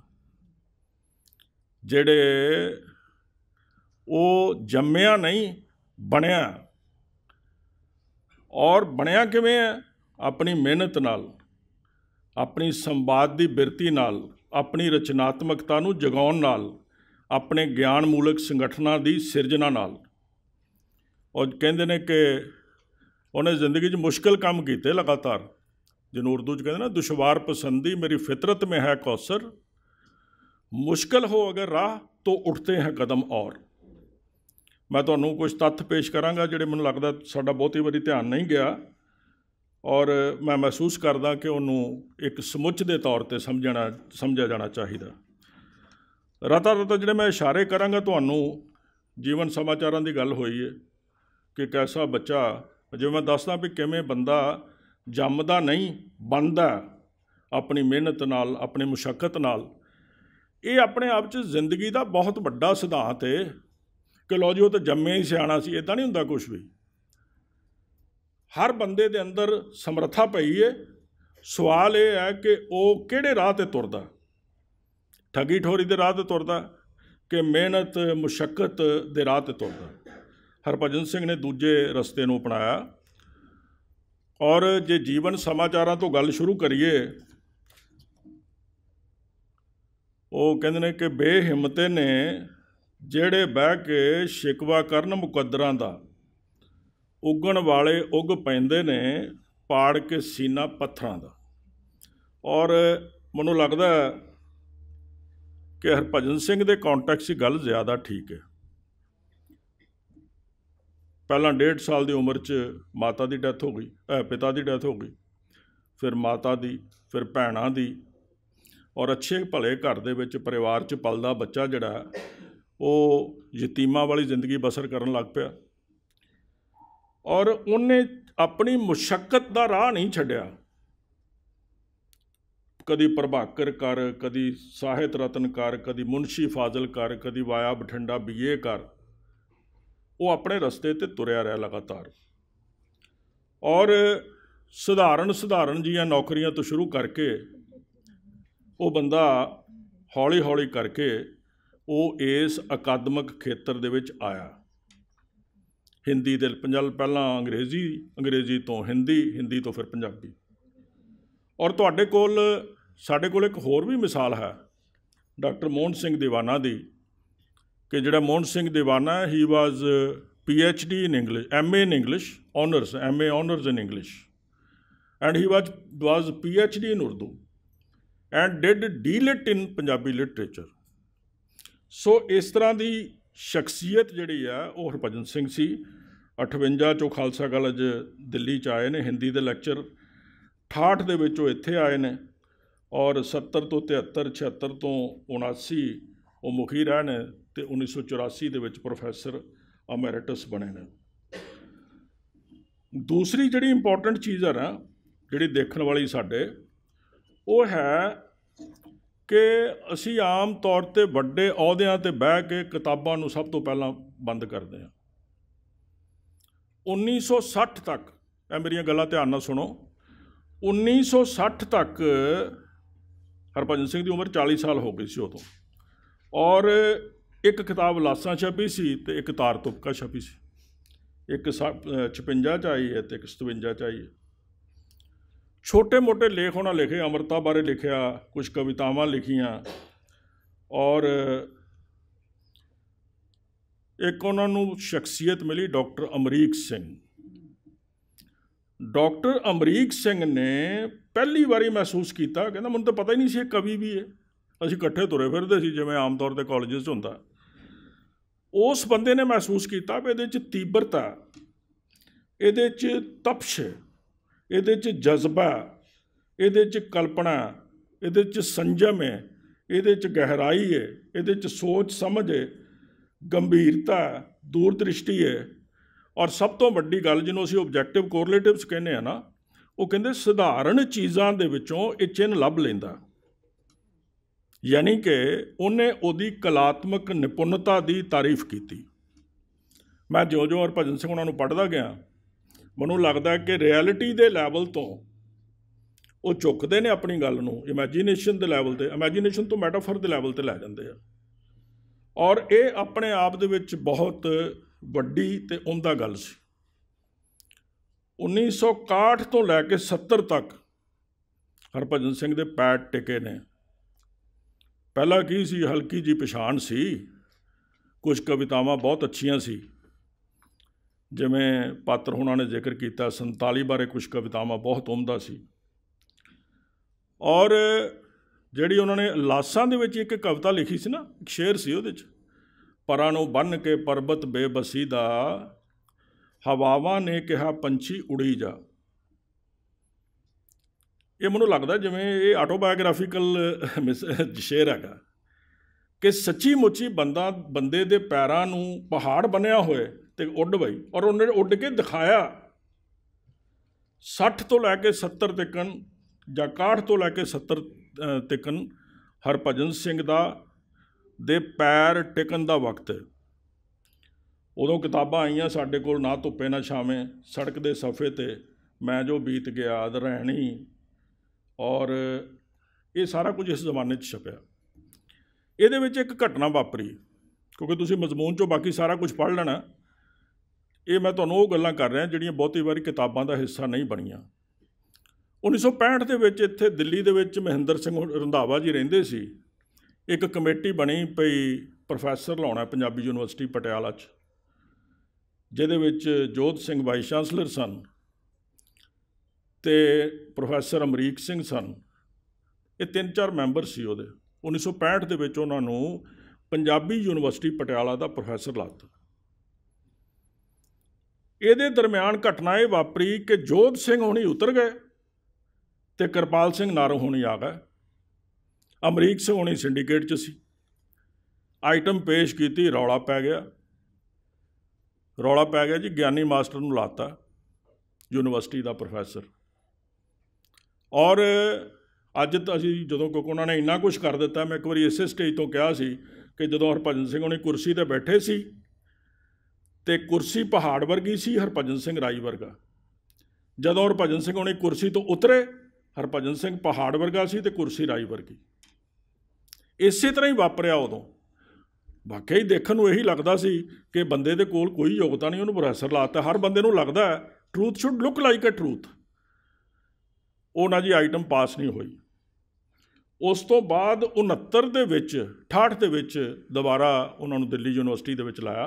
ਜਿਹੜੇ ਉਹ ਜੰਮਿਆ ਨਹੀਂ ਬਣਿਆ ਔਰ ਬਣਿਆ ਕਿਵੇਂ ਹੈ ਆਪਣੀ ਮਿਹਨਤ ਨਾਲ ਆਪਣੀ ਸੰਵਾਦ ਦੀ ਬਿਰਤੀ ਨਾਲ ਆਪਣੀ ਰਚਨਾਤਮਕਤਾ ਨੂੰ ਜਗਾਉਣ ਨਾਲ ਆਪਣੇ ਗਿਆਨਮੂਲਕ ਸੰਗਠਨਾਂ ਦੀ ਸਿਰਜਣਾ ਨਾਲ ਉਹ ਕਹਿੰਦੇ ਨੇ ਕਿ ਉਹਨੇ ਜ਼ਿੰਦਗੀ 'ਚ ਮੁਸ਼ਕਲ ਕੰਮ ਕੀਤੇ ਲਗਾਤਾਰ ਜਿਹਨੂੰ ਉਰਦੂ 'ਚ ਕਹਿੰਦੇ ਨੇ ਦੁਸ਼ਵਾਰ ਪਸੰਦੀ ਮੇਰੀ ਫਿਤਰਤ ਮੇ ਹੈ ਕੌਸਰ ਮੁਸ਼ਕਲ ਹੋ ਅਗਰ ਰਾਹ ਤੋਂ ਉੱਠਤੇ ਹੈ ਕਦਮ ਔਰ ਮੈਂ ਤੁਹਾਨੂੰ ਕੁਝ ਤੱਥ ਪੇਸ਼ ਕਰਾਂਗਾ ਜਿਹੜੇ ਮੈਨੂੰ ਲੱਗਦਾ ਸਾਡਾ ਬਹੁਤੀ ਵਾਰੀ ਧਿਆਨ ਨਹੀਂ ਗਿਆ ਔਰ ਮੈਂ ਮਹਿਸੂਸ ਕਰਦਾ ਕਿ ਉਹਨੂੰ ਇੱਕ ਸਮੁੱਚ ਦੇ ਤੌਰ ਤੇ ਸਮਝਣਾ ਸਮਝਿਆ ਜਾਣਾ ਚਾਹੀਦਾ ਰਤਾ ਰਤਾ ਜਿਹੜੇ ਮੈਂ ਇਸ਼ਾਰੇ ਕਰਾਂਗਾ ਤੁਹਾਨੂੰ ਜੀਵਨ ਸਮਾਚਾਰਾਂ ਦੀ ਗੱਲ ਹੋਈ ਹੈ ਕਿ ਕੈਸਾ ਬੱਚਾ ਜਿਵੇਂ ਮੈਂ ਦੱਸਦਾ ਵੀ ਕਿਵੇਂ ਬੰਦਾ ਜੰਮਦਾ ਨਹੀਂ ਬਣਦਾ ਆਪਣੀ ਮਿਹਨਤ ਨਾਲ ਆਪਣੀ ਮੁਸ਼ਕਲਤ ਨਾਲ ਇਹ ਆਪਣੇ ਆਪ 'ਚ ਜ਼ਿੰਦਗੀ ਦਾ ਬਹੁਤ ਵੱਡਾ ਸਿਧਾਂਤ ਹੈ ਕਿ ਲੋ ਜੀ ਉਹ ਤਾਂ ਜੰਮਿਆ ਹੀ ਸਿਆਣਾ ਸੀ ਇਦਾਂ ਨਹੀਂ ਹੁੰਦਾ ਕੁਝ ਵੀ ਹਰ ਬੰਦੇ ਦੇ ਅੰਦਰ ਸਮਰੱਥਾ ਪਈ ਏ ਸਵਾਲ ਇਹ ਹੈ ਕਿ ਉਹ ਕਿਹੜੇ ਰਾਹ ਤੇ ਤੁਰਦਾ ਠਗੀ ਠੋਰੀ ਦੇ ਰਾਹ ਤੇ ਤੁਰਦਾ ਕਿ ਮਿਹਨਤ ਮੁਸ਼ਕਲ ਦੇ ਰਾਹ ਤੇ ਤੁਰਦਾ ਹਰਭਜਨ ਸਿੰਘ ਨੇ ਦੂਜੇ ਰਸਤੇ ਨੂੰ ਅਪਣਾਇਆ ਔਰ ਜੇ ਜੀਵਨ ਸਮਾਚਾਰਾਂ ਤੋਂ ਗੱਲ ਸ਼ੁਰੂ ਕਰੀਏ ਉਹ ਕਹਿੰਦੇ ਨੇ ਕਿ ਬੇਹਿੰਮਤੇ ਨੇ ਜਿਹੜੇ ਬਹਿ ਕੇ ਸ਼ਿਕਵਾ ਕਰਨ ਮੁਕੱਦਰਾਂ ਦਾ ਉਗਣ ਵਾਲੇ ਉਗ ਪੈਂਦੇ ਨੇ ਪਾੜ ਕੇ ਸੀਨਾ ਪੱਥਰਾਂ ਦਾ ਔਰ ਮੈਨੂੰ ਲੱਗਦਾ ਹੈ ਕਿ ਹਰਭਜਨ ਸਿੰਘ ਦੇ ਕੰਟੈਕਸਟ 'ਚ ਗੱਲ ਜ਼ਿਆਦਾ ਠੀਕ ਹੈ ਪਹਿਲਾਂ 1.5 ਸਾਲ ਦੀ ਉਮਰ 'ਚ ਮਾਤਾ ਦੀ ਡੈਥ ਹੋ ਗਈ ਪਿਤਾ ਦੀ ਡੈਥ ਹੋ ਗਈ ਫਿਰ ਮਾਤਾ ਦੀ ਫਿਰ ਭੈਣਾਂ ਦੀ ਔਰ ਅੱਛੇ ਭਲੇ ਘਰ ਦੇ ਵਿੱਚ ਪਰਿਵਾਰ 'ਚ ਪਲਦਾ ਬੱਚਾ ਜਿਹੜਾ ਉਹ ਯਤੀਮਾਂ ਵਾਲੀ ਜ਼ਿੰਦਗੀ ਬਸਰ ਕਰਨ ਲੱਗ ਪਿਆ ਔਰ ਉਹਨੇ ਆਪਣੀ ਮੁਸ਼ਕਲ ਦਾ ਰਾਹ ਨਹੀਂ ਛੱਡਿਆ ਕਦੀ ਪ੍ਰਭਾਕਰ ਕਰ ਕਦੀ ਸਾਹਿਤ ਰਤਨ ਕਰ ਕਦੀ ਮੁਨਸ਼ੀ ਫਾਜ਼ਲ ਕਰ ਕਦੀ ਵਾਇਆ ਬਠਿੰਡਾ ਬੀਏ ਕਰ ਉਹ ਆਪਣੇ ਰਸਤੇ ਤੇ ਤੁਰਿਆ ਰਿਹਾ ਲਗਾਤਾਰ ਔਰ ਸਧਾਰਨ ਸਧਾਰਨ ਜੀਆਂ ਨੌਕਰੀਆਂ ਤੋਂ ਸ਼ੁਰੂ ਕਰਕੇ ਉਹ ਬੰਦਾ ਹੌਲੀ ਹੌਲੀ ਕਰਕੇ ਉਹ ਇਸ ਅਕਾਦਮਿਕ ਖੇਤਰ ਦੇ ਵਿੱਚ ਆਇਆ ਹਿੰਦੀ ਦੇ ਪੰਜਾਬ ਪਹਿਲਾਂ ਅੰਗਰੇਜ਼ੀ ਅੰਗਰੇਜ਼ੀ ਤੋਂ ਹਿੰਦੀ ਹਿੰਦੀ ਤੋਂ ਫਿਰ ਪੰਜਾਬੀ ਔਰ ਤੁਹਾਡੇ ਕੋਲ ਸਾਡੇ ਕੋਲ ਇੱਕ ਹੋਰ ਵੀ ਮਿਸਾਲ ਹੈ ਡਾਕਟਰ ਮੋਹਨ ਸਿੰਘ ਦੀਵਾਨਾ ਦੀ ਕਿ ਜਿਹੜਾ Mohan Singh Diwana he was P H D in English M A in English honours M A honours in English and he was was P H D in Urdu and did DLitt in Punjabi literature so ਇਸ ਤਰ੍ਹਾਂ ਦੀ ਸ਼ਖਸੀਅਤ ਜਿਹੜੀ ਆ ਉਹ ਹਰਭਜਨ ਸਿੰਘ ਸੀ 58 ਚੋਂ Khalsa college Delhi ਚ ਆਏ ਨੇ ਹਿੰਦੀ ਦੇ ਲੈਕਚਰ 68 ਦੇ ਵਿੱਚ ਉਹ ਇੱਥੇ ਆਏ ਨੇ ਔਰ 70 ਤੋਂ 73 76 ਤੋਂ 79 ਉਹ ਮੁਖੀ ਰਹੇ ਨੇ ਤੇ 1984 ਦੇ ਵਿੱਚ ਪ੍ਰੋਫੈਸਰ ਅਮੈਰਿਟਸ ਬਣੇ ਨੇ ਦੂਸਰੀ ਜਿਹੜੀ ਇੰਪੋਰਟੈਂਟ ਚੀਜ਼ ਆ ਨਾ ਜਿਹੜੀ ਦੇਖਣ ਵਾਲੀ ਸਾਡੇ ਉਹ ਹੈ ਕਿ ਅਸੀਂ ਆਮ ਤੌਰ ਤੇ ਵੱਡੇ ਅਹੁਦਿਆਂ ਤੇ ਬਹਿ ਕੇ ਕਿਤਾਬਾਂ ਨੂੰ ਸਭ ਤੋਂ ਪਹਿਲਾਂ ਬੰਦ ਕਰਦੇ ਹਾਂ 1960 ਤੱਕ ਇਹ ਮੇਰੀਆਂ ਗੱਲਾਂ ਧਿਆਨ ਨਾਲ ਸੁਣੋ 1960 ਤੱਕ ਹਰਪਜਨ ਸਿੰਘ ਦੀ ਉਮਰ 40 ਸਾਲ ਹੋ ਗਈ ਸੀ ਉਦੋਂ ਔਰ ਇੱਕ ਕਿਤਾਬ ਲਾਸਾਂ ਛਪੀ ਸੀ ਤੇ ਇੱਕ ਤਾਰ ਤੁਪਕਾ ਛਪੀ ਸੀ ਇੱਕ 56 ਚ ਆਈ ਹੈ ਤੇ ਇੱਕ 57 ਚ ਆਈ ਹੈ ਛੋਟੇ-ਮੋਟੇ ਲੇਖ ਉਹਨਾਂ ਲਿਖੇ ਅਮਰਤਾ ਬਾਰੇ ਲਿਖਿਆ ਕੁਝ ਕਵਿਤਾਵਾਂ ਲਿਖੀਆਂ ਔਰ ਇੱਕ ਉਹਨਾਂ ਨੂੰ ਸ਼ਖਸੀਅਤ ਮਿਲੀ ਡਾਕਟਰ ਅਮਰੀਕ ਸਿੰਘ ਡਾਕਟਰ ਅਮਰੀਕ ਸਿੰਘ ਨੇ ਪਹਿਲੀ ਵਾਰੀ ਮਹਿਸੂਸ ਕੀਤਾ ਕਹਿੰਦਾ ਮੈਨੂੰ ਤਾਂ ਪਤਾ ਹੀ ਨਹੀਂ ਸੀ ਇਹ ਕਵੀ ਵੀ ਹੈ ਅਸੀਂ ਇਕੱਠੇ ਤੁਰੇ ਫਿਰਦੇ ਸੀ ਜਿਵੇਂ ਆਮ ਤੌਰ ਤੇ ਕਾਲਜਸ 'ਚ ਹੁੰਦਾ ਉਸ ਬੰਦੇ ਨੇ ਮਹਿਸੂਸ ਕੀਤਾ ਵੀ ਇਹਦੇ 'ਚ ਤੀਬਰਤਾ ਇਹਦੇ 'ਚ ਤਪਸ਼ ਇਹਦੇ 'ਚ ਜਜ਼ਬਾ ਇਹਦੇ 'ਚ ਕਲਪਨਾ ਇਹਦੇ 'ਚ ਸੰਜਮ ਹੈ ਇਹਦੇ 'ਚ ਗਹਿਰਾਈ ਹੈ ਇਹਦੇ 'ਚ ਸੋਚ ਸਮਝ ਹੈ ਗੰਭੀਰਤਾ ਦੂਰ ਦ੍ਰਿਸ਼ਟੀ ਹੈ ਔਰ ਸਭ ਤੋਂ ਵੱਡੀ ਗੱਲ ਜਿਹਨੂੰ ਅਸੀਂ ਆਬਜੈਕਟਿਵ ਕੋਰਿਲੇਟਿਵਸ ਕਹਿੰਦੇ ਆ ਨਾ ਉਹ ਕਹਿੰਦੇ ਸਧਾਰਨ ਚੀਜ਼ਾਂ ਦੇ ਵਿੱਚੋਂ ਇਹ ਚਿੰਨ ਲੱਭ ਲੈਂਦਾ ਯਾਨੀ ਕਿ ਉਹਨੇ ਉਹਦੀ ਕਲਾਤਮਕ ਨਿਪੁੰਨਤਾ ਦੀ ਤਾਰੀਫ ਕੀਤੀ ਮੈਂ ਜੋ ਜੋ ਔਰ ਭਜਨ ਸਿੰਘ ਉਹਨਾਂ ਨੂੰ ਪੜਦਾ ਗਿਆ ਮੈਨੂੰ ਲੱਗਦਾ ਕਿ ਰਿਐਲਿਟੀ ਦੇ ਲੈਵਲ ਤੋਂ ਉਹ ਚੁੱਕਦੇ ਨੇ ਆਪਣੀ ਗੱਲ ਨੂੰ ਇਮੇਜਿਨੇਸ਼ਨ ਦੇ ਲੈਵਲ ਤੇ ਇਮੇਜਿਨੇਸ਼ਨ ਤੋਂ ਮੈਟਾਫਰ ਦੇ ਲੈਵਲ ਤੇ ਲੈ ਜਾਂਦੇ ਆ ਔਰ ਇਹ ਆਪਣੇ ਆਪ ਦੇ ਵਿੱਚ ਬਹੁਤ ਵੱਡੀ ਤੇ ਉਮਦਾ ਗੱਲ ਸੀ 1961 ਤੋਂ ਲੈ ਕੇ 70 ਤੱਕ ਹਰਭਜਨ ਸਿੰਘ ਦੇ ਪੈਰ ਟਿਕੇ ਨੇ ਪਹਿਲਾ ਕੀ ਸੀ ਹਲਕੀ ਜੀ ਪਛਾਣ ਸੀ ਕੁਝ ਕਵਿਤਾਵਾਂ ਬਹੁਤ ਅੱਛੀਆਂ ਸੀ ਜਿਵੇਂ ਪਾਤਰ ਹੁਣਾਂ ਨੇ ਜ਼ਿਕਰ ਕੀਤਾ 47 ਬਾਰੇ ਕੁਝ ਕਵਿਤਾਵਾਂ ਬਹੁਤ ਉਮਦਾ ਸੀ ਔਰ ਜਿਹੜੀ ਉਹਨਾਂ ਨੇ ਲਾਸਾਂ ਦੇ ਵਿੱਚ ਇੱਕ ਕਵਿਤਾ ਲਿਖੀ ਸੀ ਨਾ ਇੱਕ ਸ਼ੇਰ ਸੀ ਉਹਦੇ ਵਿੱਚ ਪਰਾਂ ਨੂੰ ਬੰਨ ਕੇ ਪਰਬਤ ਬੇਬਸੀ ਦਾ ਹਵਾਵਾਂ ਨੇ ਕਿਹਾ ਪੰਛੀ ਉੜੀ ਜਾ ਇਹ ਮੈਨੂੰ ਲੱਗਦਾ ਜਿਵੇਂ ਇਹ ਆਟੋਬਾਇਓਗ੍ਰਾਫੀਕਲ ਸ਼ੇਰ ਹੈਗਾ ਕਿ ਸੱਚੀ ਮੁੱਚੀ ਬੰਦਾ ਬੰਦੇ ਦੇ ਪੈਰਾਂ ਨੂੰ ਪਹਾੜ ਬਣਿਆ ਹੋਏ ਤੇ ਉੱਡ ਬਈ ਔਰ ਉਹਨੇ ਉੱਡ ਕੇ ਦਿਖਾਇਆ 60 ਤੋਂ ਲੈ ਕੇ 70 ਤੱਕਨ ਜਾਂ 61 ਤੋਂ ਲੈ ਕੇ 70 ਤੱਕਨ ਹਰਭਜਨ ਸਿੰਘ ਦਾ ਦੇ ਪੈਰ ਟਿਕਣ ਦਾ ਵਕਤ ਹੈ ਉਦੋਂ ਕਿਤਾਬਾਂ ਆਈਆਂ ਸਾਡੇ ਕੋਲ ਨਾ ਧੁੱਪੇ ਨਾ ਛਾਵੇਂ ਸੜਕ ਦੇ ਸਫ਼ੇ ਤੇ ਮੈਂ ਜੋ ਬੀਤ ਗਿਆ ਅਦ ਰਹਿਣੀ ਔਰ ਇਹ ਸਾਰਾ ਕੁਝ ਇਸ ਜ਼ਮਾਨੇ 'ਚ ਛਪਿਆ ਇਹਦੇ ਵਿੱਚ ਇੱਕ ਘਟਨਾ ਵਾਪਰੀ ਕਿਉਂਕਿ ਤੁਸੀਂ ਮਜ਼ਮੂਨ 'ਚੋਂ ਬਾਕੀ ਸਾਰਾ ਕੁਝ ਪੜ੍ਹ ਲੈਣਾ ਇਹ ਮੈਂ ਤੁਹਾਨੂੰ ਉਹ ਗੱਲਾਂ ਕਰ ਰਿਹਾ ਜਿਹੜੀਆਂ ਬਹੁਤੀ ਵਾਰੀ ਕਿਤਾਬਾਂ ਦਾ ਹਿੱਸਾ ਨਹੀਂ ਬਣੀਆਂ 1965 ਦੇ ਵਿੱਚ ਇੱਥੇ ਦਿੱਲੀ ਦੇ ਵਿੱਚ ਮਹਿੰਦਰ ਸਿੰਘ ਰੰਧਾਵਾ ਜੀ ਰਹਿੰਦੇ ਸੀ ਇੱਕ ਕਮੇਟੀ ਬਣੀ ਪਈ ਪ੍ਰੋਫੈਸਰ ਲਾਉਣਾ ਪੰਜਾਬੀ ਯੂਨੀਵਰਸਿਟੀ ਪਟਿਆਲਾ 'ਚ ਜਿਹਦੇ ਵਿੱਚ ਜੋਤ ਸਿੰਘ ਵਾਈਸ ਚਾਂਸਲਰ ਸਨ ਤੇ ਪ੍ਰੋਫੈਸਰ ਅਮਰੀਕ ਸਿੰਘ ਸਨ ਇਹ ਤਿੰਨ ਚਾਰ ਮੈਂਬਰ ਸੀ ਉਹਦੇ 1965 ਦੇ ਵਿੱਚ ਉਹਨਾਂ ਨੂੰ ਪੰਜਾਬੀ ਯੂਨੀਵਰਸਿਟੀ ਪਟਿਆਲਾ ਦਾ ਪ੍ਰੋਫੈਸਰ ਲਾਤਾ ਇਹਦੇ ਦਰਮਿਆਨ ਘਟਨਾ ਇਹ ਵਾਪਰੀ ਕਿ ਜੋਧ ਸਿੰਘ ਹੁਣੀ ਉਤਰ ਗਏ ਤੇ ਕਿਰਪਾਲ ਸਿੰਘ ਨਾਰੋ ਹੁਣੀ ਆ ਗਏ ਅਮਰੀਕ ਸਿੰਘ ਹੁਣੀ ਸਿੰਡੀਕੇਟ 'ਚ ਸੀ ਆਈਟਮ ਪੇਸ਼ ਕੀਤੀ ਰੌਲਾ ਪੈ ਗਿਆ ਰੌਲਾ ਪੈ ਗਿਆ ਜੀ ਗਿਆਨੀ ਮਾਸਟਰ ਨੂੰ ਲਾਤਾ ਯੂਨੀਵਰਸਿਟੀ ਦਾ ਪ੍ਰੋਫੈਸਰ ਔਰ ਅੱਜ ਤਾਂ ਅਸੀਂ ਜਦੋਂ ਕੋਕ ਉਹਨਾਂ ਨੇ ਇੰਨਾ ਕੁਝ ਕਰ ਦਿੱਤਾ ਮੈਂ ਇੱਕ ਵਾਰੀ ਇਸੇ ਸਟੇਜ ਤੋਂ ਕਿਹਾ ਸੀ ਕਿ ਜਦੋਂ ਹਰਪਨ ਸਿੰਘ ਉਹਨੇ ਕੁਰਸੀ ਤੇ ਬੈਠੇ ਸੀ ਤੇ ਕੁਰਸੀ ਪਹਾੜ ਵਰਗੀ ਸੀ ਹਰਭਜਨ ਸਿੰਘ ਰਾਈ ਵਰਗਾ ਜਦੋਂ ਹਰਭਜਨ ਸਿੰਘ ਉਹਨੇ ਕੁਰਸੀ ਤੋਂ ਉਤਰੇ ਹਰਭਜਨ ਸਿੰਘ ਪਹਾੜ ਵਰਗਾ ਸੀ ਤੇ ਕੁਰਸੀ ਰਾਈ ਵਰਗੀ ਇਸੇ ਤਰ੍ਹਾਂ ਹੀ ਵਾਪਰਿਆ ਉਦੋਂ ਵਾਕਈ ਦੇਖਣ ਨੂੰ ਇਹੀ ਲੱਗਦਾ ਸੀ ਕਿ ਬੰਦੇ ਦੇ ਕੋਲ ਕੋਈ ਯੋਗਤਾ ਨਹੀਂ ਉਹਨੂੰ ਪ੍ਰੋਫੈਸਰ ਲਾਤਾ ਹਰ ਬੰਦੇ ਨੂੰ ਲੱਗਦਾ truth should look like a truth ਉਹਨਾਂ ਜੀ ਆਈਟਮ ਪਾਸ ਨਹੀਂ ਹੋਈ ਉਸ ਤੋਂ ਬਾਅਦ 69 ਦੇ ਵਿੱਚ 68 ਦੇ ਵਿੱਚ ਦੁਬਾਰਾ ਉਹਨਾਂ ਨੂੰ ਦਿੱਲੀ ਯੂਨੀਵਰਸਿਟੀ ਦੇ ਵਿੱਚ ਲਾਇਆ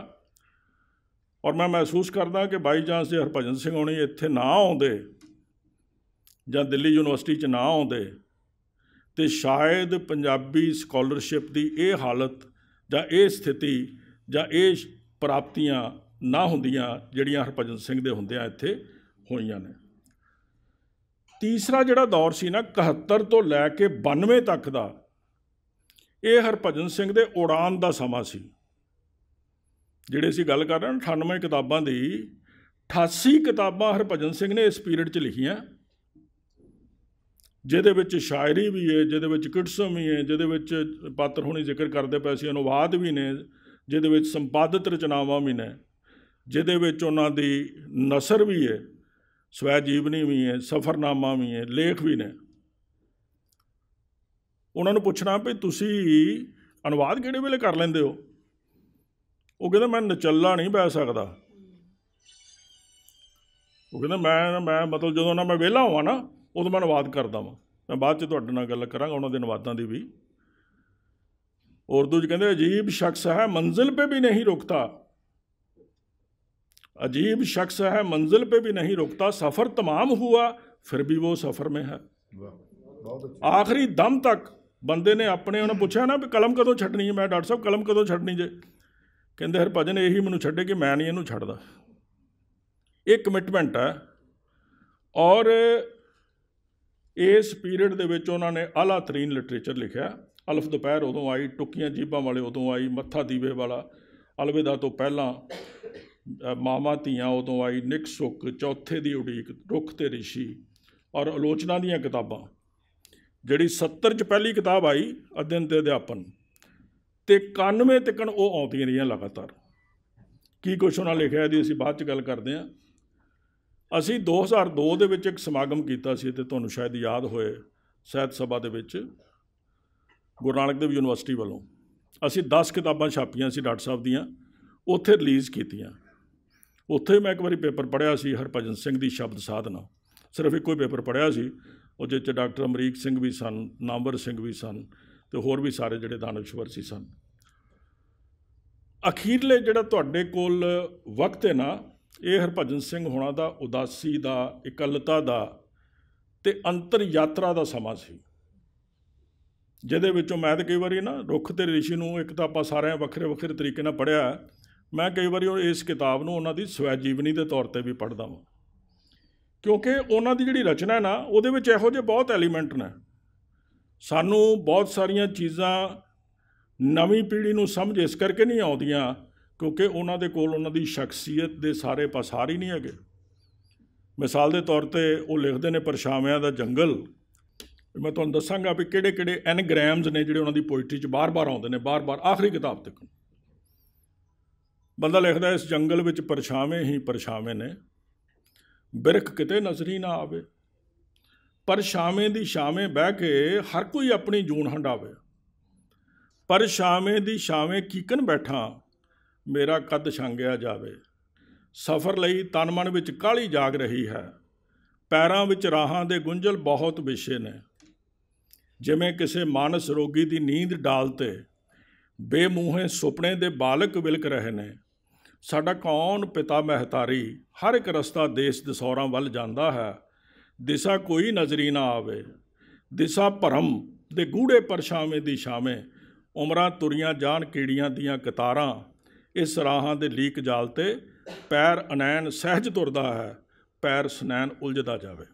ਔਰ ਮੈਂ ਮਹਿਸੂਸ ਕਰਦਾ ਕਿ ਬਾਈ ਚਾਂਸ ਜੇ ਹਰਭਜਨ ਸਿੰਘ ਹੋਣੀ ਇੱਥੇ ਨਾ ਆਉਂਦੇ ਜਾਂ ਦਿੱਲੀ ਯੂਨੀਵਰਸਿਟੀ 'ਚ ਨਾ ਆਉਂਦੇ ਤੇ ਸ਼ਾਇਦ ਪੰਜਾਬੀ ਸਕਾਲਰਸ਼ਿਪ ਦੀ ਇਹ ਹਾਲਤ ਜਾਂ ਇਹ ਸਥਿਤੀ ਜਾਂ ਇਹ ਪ੍ਰਾਪਤੀਆਂ ਨਾ ਹੁੰਦੀਆਂ ਜਿਹੜੀਆਂ ਹਰਭਜਨ ਸਿੰਘ ਦੇ ਹੁੰਦਿਆਂ ਇੱਥੇ ਹੋਈਆਂ ਨੇ ਤੀਸਰਾ ਜਿਹੜਾ ਦੌਰ ਸੀ ਨਾ 71 ਤੋਂ ਲੈ ਕੇ 92 ਤੱਕ ਦਾ ਇਹ ਹਰਭਜਨ ਸਿੰਘ ਦੇ ਉਡਾਨ ਦਾ ਸਮਾਂ ਸੀ ਜਿਹੜੇ ਅਸੀਂ ਗੱਲ ਕਰ ਰਹੇ ਹਾਂ 98 ਕਿਤਾਬਾਂ ਦੀ 88 ਕਿਤਾਬਾਂ ਹਰਭਜਨ ਸਿੰਘ ਨੇ ਇਸ ਪੀਰੀਅਡ 'ਚ ਲਿਖੀਆਂ ਜਿਹਦੇ ਵਿੱਚ ਸ਼ਾਇਰੀ ਵੀ ਹੈ ਜਿਹਦੇ ਵਿੱਚ ਕਿਟਸਮ ਵੀ ਹੈ ਜਿਹਦੇ ਵਿੱਚ ਪਾਤਰ ਹੁਣੀ ਜ਼ਿਕਰ ਕਰਦੇ ਪਏ ਸੀ ਅਨੁਵਾਦ ਵੀ ਨੇ ਜਿਹਦੇ ਵਿੱਚ ਸੰਪਾਦਿਤ ਰਚਨਾਵਾਂ ਵੀ ਨੇ ਜਿਹਦੇ ਵਿੱਚ ਉਹਨਾਂ ਦੀ ਨਸਰ ਵੀ ਹੈ ਸਵੈ ਜੀਵਨੀ ਵੀ ਹੈ ਸਫਰਨਾਮਾ ਵੀ ਹੈ ਲੇਖ ਵੀ ਨੇ ਉਹਨਾਂ ਨੂੰ ਪੁੱਛਣਾ ਵੀ ਤੁਸੀਂ ਅਨੁਵਾਦ ਕਿਹੜੇ ਵੇਲੇ ਕਰ ਲੈਂਦੇ ਹੋ ਉਹ ਕਹਿੰਦਾ ਮੈਂ ਨਚੱਲਾ ਨਹੀਂ ਬੈ ਸਕਦਾ ਉਹ ਕਹਿੰਦਾ ਮੈਂ ਮੈਂ ਮਤਲਬ ਜਦੋਂ ਨਾ ਮੈਂ ਵਿਹਲਾ ਹੋਵਾਂ ਨਾ ਉਦੋਂ ਮੈਂ ਅਨੁਵਾਦ ਕਰਦਾ ਵਾਂ ਮੈਂ ਬਾਅਦ ਚ ਤੁਹਾਡੇ ਨਾਲ ਗੱਲ ਕਰਾਂਗਾ ਉਹਨਾਂ ਦੇ ਨਵਾਦਾਂ ਦੀ ਵੀ ਉਰਦੂ ਚ ਕਹਿੰਦੇ ਅਜੀਬ ਸ਼ਖਸ ਹੈ ਮੰਜ਼ਿਲ 'ਤੇ ਵੀ ਨਹੀਂ ਰੁਕਤਾ ਅਜੀਬ ਸ਼ਖਸ ਹੈ ਮੰਜ਼ਿਲ ਪੇ ਵੀ ਨਹੀਂ रुकता ਸਫਰ ਤਮਾਮ हुआ ਫਿਰ ਵੀ ਉਹ ਸਫਰ ਮੇ ਹੈ ਆਖਰੀ ਦਮ ਤੱਕ ਬੰਦੇ ਨੇ ਆਪਣੇ ਉਹਨਾਂ ਪੁੱਛਿਆ ਨਾ ਕਿ ਕਲਮ ਕਦੋਂ ਛੱਡਣੀ ਹੈ ਮੈਂ ਡਾਕਟਰ ਸਾਹਿਬ ਕਲਮ ਕਦੋਂ ਛੱਡਣੀ ਜੇ ਕਹਿੰਦੇ ਹਰਭਜਨ ਇਹੀ ਮੈਨੂੰ ਛੱਡੇ ਕਿ ਮੈਂ ਨਹੀਂ ਇਹਨੂੰ ਛੱਡਦਾ ਇਹ ਕਮਿਟਮੈਂਟ ਹੈ ਔਰ ਇਸ ਪੀਰੀਅਡ ਦੇ ਵਿੱਚ ਉਹਨਾਂ ਨੇ ਆਲਾ ਤਰੀਨ ਲਿਟਰੇਚਰ ਲਿਖਿਆ ਅਲਫ ਦੁਪਹਿਰ ਉਦੋਂ ਆਈ ਟੁੱਕੀਆਂ ਜੀਬਾਂ ਵਾਲੇ ਉਦੋਂ ਆਈ ਮੱਥਾ ਦੀਵੇ ਵਾਲਾ ਅਲਵਿਦਾ ਤੋਂ ਪਹਿਲਾਂ ਮਾਮਾ ਧੀਆਂ ਉਦੋਂ ਆਈ ਨਿਕ ਸੁੱਕ ਚੌਥੇ ਦੀ ਉਡੀਕ ਰੁੱਖ ਤੇ ਰਿਸ਼ੀ ਔਰ ਆਲੋਚਨਾ ਦੀਆਂ ਕਿਤਾਬਾਂ ਜਿਹੜੀ 70 ਚ ਪਹਿਲੀ ਕਿਤਾਬ ਆਈ ਅਧਿਨ ਤੇ ਅਧਿਆਪਨ ਤੇ 91 ਤੱਕਣ ਉਹ ਆਉਂਦੀਆਂ ਰਹੀਆਂ ਲਗਾਤਾਰ ਕੀ ਕੁਛ ਉਹਨਾਂ ਲਿਖਿਆ ਇਹਦੀ ਅਸੀਂ ਬਾਅਦ ਚ ਗੱਲ ਕਰਦੇ ਆ ਅਸੀਂ 2002 ਦੇ ਵਿੱਚ ਇੱਕ ਸਮਾਗਮ ਕੀਤਾ ਸੀ ਤੇ ਤੁਹਾਨੂੰ ਸ਼ਾਇਦ ਯਾਦ ਹੋਏ ਸਹਿਤ ਸਭਾ ਦੇ ਵਿੱਚ ਗੁਰੂ ਨਾਨਕ ਦੇਵ ਯੂਨੀਵਰਸਿਟੀ ਵੱਲੋਂ ਅਸੀਂ 10 ਕਿਤਾਬਾਂ ਛਾਪੀਆਂ ਸੀ ਡਾਕਟਰ ਸਾਹਿਬ ਦੀਆਂ ਉੱਥੇ ਰਿਲੀਜ਼ ਕੀਤੀਆਂ ਉੱਥੇ ਮੈਂ ਇੱਕ ਵਾਰੀ ਪੇਪਰ ਪੜ੍ਹਿਆ ਸੀ ਹਰਪਜਨ ਸਿੰਘ ਦੀ ਸ਼ਬਦ ਸਾਧਨਾ ਸਿਰਫ ਇੱਕੋ ਹੀ ਪੇਪਰ ਪੜ੍ਹਿਆ ਸੀ ਉਹ ਜਿਹ ਚ ਡਾਕਟਰ ਅਮਰੀਕ ਸਿੰਘ ਵੀ ਸਨ ਨਾਮਵਰ ਸਿੰਘ ਵੀ ਸਨ ਤੇ ਹੋਰ ਵੀ ਸਾਰੇ ਜਿਹੜੇ ਦਾਨਸ਼ਵਰ ਸੀ ਸਨ ਅਖੀਰਲੇ ਜਿਹੜਾ ਤੁਹਾਡੇ ਕੋਲ ਵਕਤ ਹੈ ਨਾ ਇਹ ਹਰਭਜਨ ਸਿੰਘ ਹੋਣਾ ਦਾ ਉਦਾਸੀ ਦਾ ਇਕੱਲਤਾ ਦਾ ਤੇ ਅੰਤਰ ਯਾਤਰਾ ਦਾ ਸਮਾਂ ਸੀ ਜਿਹਦੇ ਵਿੱਚੋਂ ਮੈਂ ਤਾਂ ਕਈ ਵਾਰੀ ਨਾ ਰੁੱਖ ਤੇ ਰਿਸ਼ੀ ਨੂੰ ਇੱਕ ਤਾਂ ਆਪਾਂ ਸਾਰਿਆਂ ਵੱਖਰੇ ਵੱਖਰੇ ਤਰੀਕੇ ਨਾਲ ਪੜਿਆ ਮੈਂ ਕਈ ਵਾਰੀ ਇਸ ਕਿਤਾਬ ਨੂੰ ਉਹਨਾਂ ਦੀ ਸਵੈ ਜੀਵਨੀ ਦੇ ਤੌਰ ਤੇ ਵੀ ਪੜਦਾ ਹਾਂ ਕਿਉਂਕਿ ਉਹਨਾਂ ਦੀ ਜਿਹੜੀ ਰਚਨਾ ਹੈ ਨਾ ਉਹਦੇ ਵਿੱਚ ਇਹੋ ਜਿਹੇ ਬਹੁਤ ਐਲੀਮੈਂਟ ਨੇ ਸਾਨੂੰ ਬਹੁਤ ਸਾਰੀਆਂ ਚੀਜ਼ਾਂ ਨਵੀਂ ਪੀੜ੍ਹੀ ਨੂੰ ਸਮਝ ਇਸ ਕਰਕੇ ਨਹੀਂ ਆਉਂਦੀਆਂ ਕਿਉਂਕਿ ਉਹਨਾਂ ਦੇ ਕੋਲ ਉਹਨਾਂ ਦੀ ਸ਼ਖਸੀਅਤ ਦੇ ਸਾਰੇ ਪਸਾਰ ਹੀ ਨਹੀਂ ਹੈਗੇ ਮਿਸਾਲ ਦੇ ਤੌਰ ਤੇ ਉਹ ਲਿਖਦੇ ਨੇ ਪਰਛਾਵਿਆਂ ਦਾ ਜੰਗਲ ਮੈਂ ਤੁਹਾਨੂੰ ਦੱਸਾਂਗਾ ਵੀ ਕਿਹੜੇ ਕਿਹੜੇ ਐਨਗ੍ਰਾਮਸ ਨੇ ਜਿਹੜੇ ਉਹਨਾਂ ਦੀ ਪੋਇਟਰੀ 'ਚ ਬਾਰ-ਬਾਰ ਆਉਂਦੇ ਨੇ ਬਾਰ-ਬਾਰ ਆਖਰੀ ਕਿਤਾਬ ਤੱਕ ਬੰਦਾ ਲਿਖਦਾ ਇਸ ਜੰਗਲ ਵਿੱਚ ਪਰਛਾਵੇਂ ਹੀ ਪਰਛਾਵੇਂ ਨੇ ਬਿਰਖ ਕਿਤੇ ਨਜ਼ਰੀ ਨਾ ਆਵੇ ਪਰ ਸ਼ਾਮੇ ਦੀ ਸ਼ਾਮੇ ਬਹਿ ਕੇ ਹਰ ਕੋਈ ਆਪਣੀ ਜੂਨ ਹੰਡਾਵੇ ਪਰ ਸ਼ਾਮੇ ਦੀ ਸ਼ਾਮੇ ਕੀਕਨ ਬੈਠਾ ਮੇਰਾ ਕੱਦ ਛੰਗਿਆ ਜਾਵੇ ਸਫ਼ਰ ਲਈ ਤਨ ਮਨ ਵਿੱਚ ਕਾਲੀ ਜਾਗ ਰਹੀ ਹੈ ਪੈਰਾਂ ਵਿੱਚ ਰਾਹਾਂ ਦੇ ਗੁੰਝਲ ਬਹੁਤ ਵਿਸ਼ੇ ਨੇ ਜਿਵੇਂ ਕਿਸੇ ਮਾਨਸ ਰੋਗੀ ਦੀ ਨੀਂਦ ਡਾਲਤੇ ਬੇਮੂਹੇ ਸੁਪਨੇ ਦੇ ਬਾਲਕ ਵਿਲਕ ਰਹੇ ਨੇ ਸਾਡਾ ਕੌਣ ਪਿਤਾ ਮਹਤਾਰੀ ਹਰ ਇੱਕ ਰਸਤਾ ਦੇਸ਼ ਦਸੌਰਾਂ ਵੱਲ ਜਾਂਦਾ ਹੈ ਦਿਸ਼ਾ ਕੋਈ ਨਜ਼ਰੀ ਨਾ ਆਵੇ ਦਿਸ਼ਾ ਭਰਮ ਦੇ ਗੂੜੇ ਪਰਛਾਵੇਂ ਦੀ ਛਾਵੇਂ ਉਮਰਾਂ ਤੁਰੀਆਂ ਜਾਣ ਕੀੜੀਆਂ ਦੀਆਂ ਕਤਾਰਾਂ ਇਸ ਰਾਹਾਂ ਦੇ ਲੀਕ ਜਾਲ ਤੇ ਪੈਰ ਅਨੈਨ ਸਹਿਜ ਤੁਰਦਾ ਹੈ ਪੈਰ ਸੁਨੈਨ ਉਲਝਦਾ ਜਾਵੇ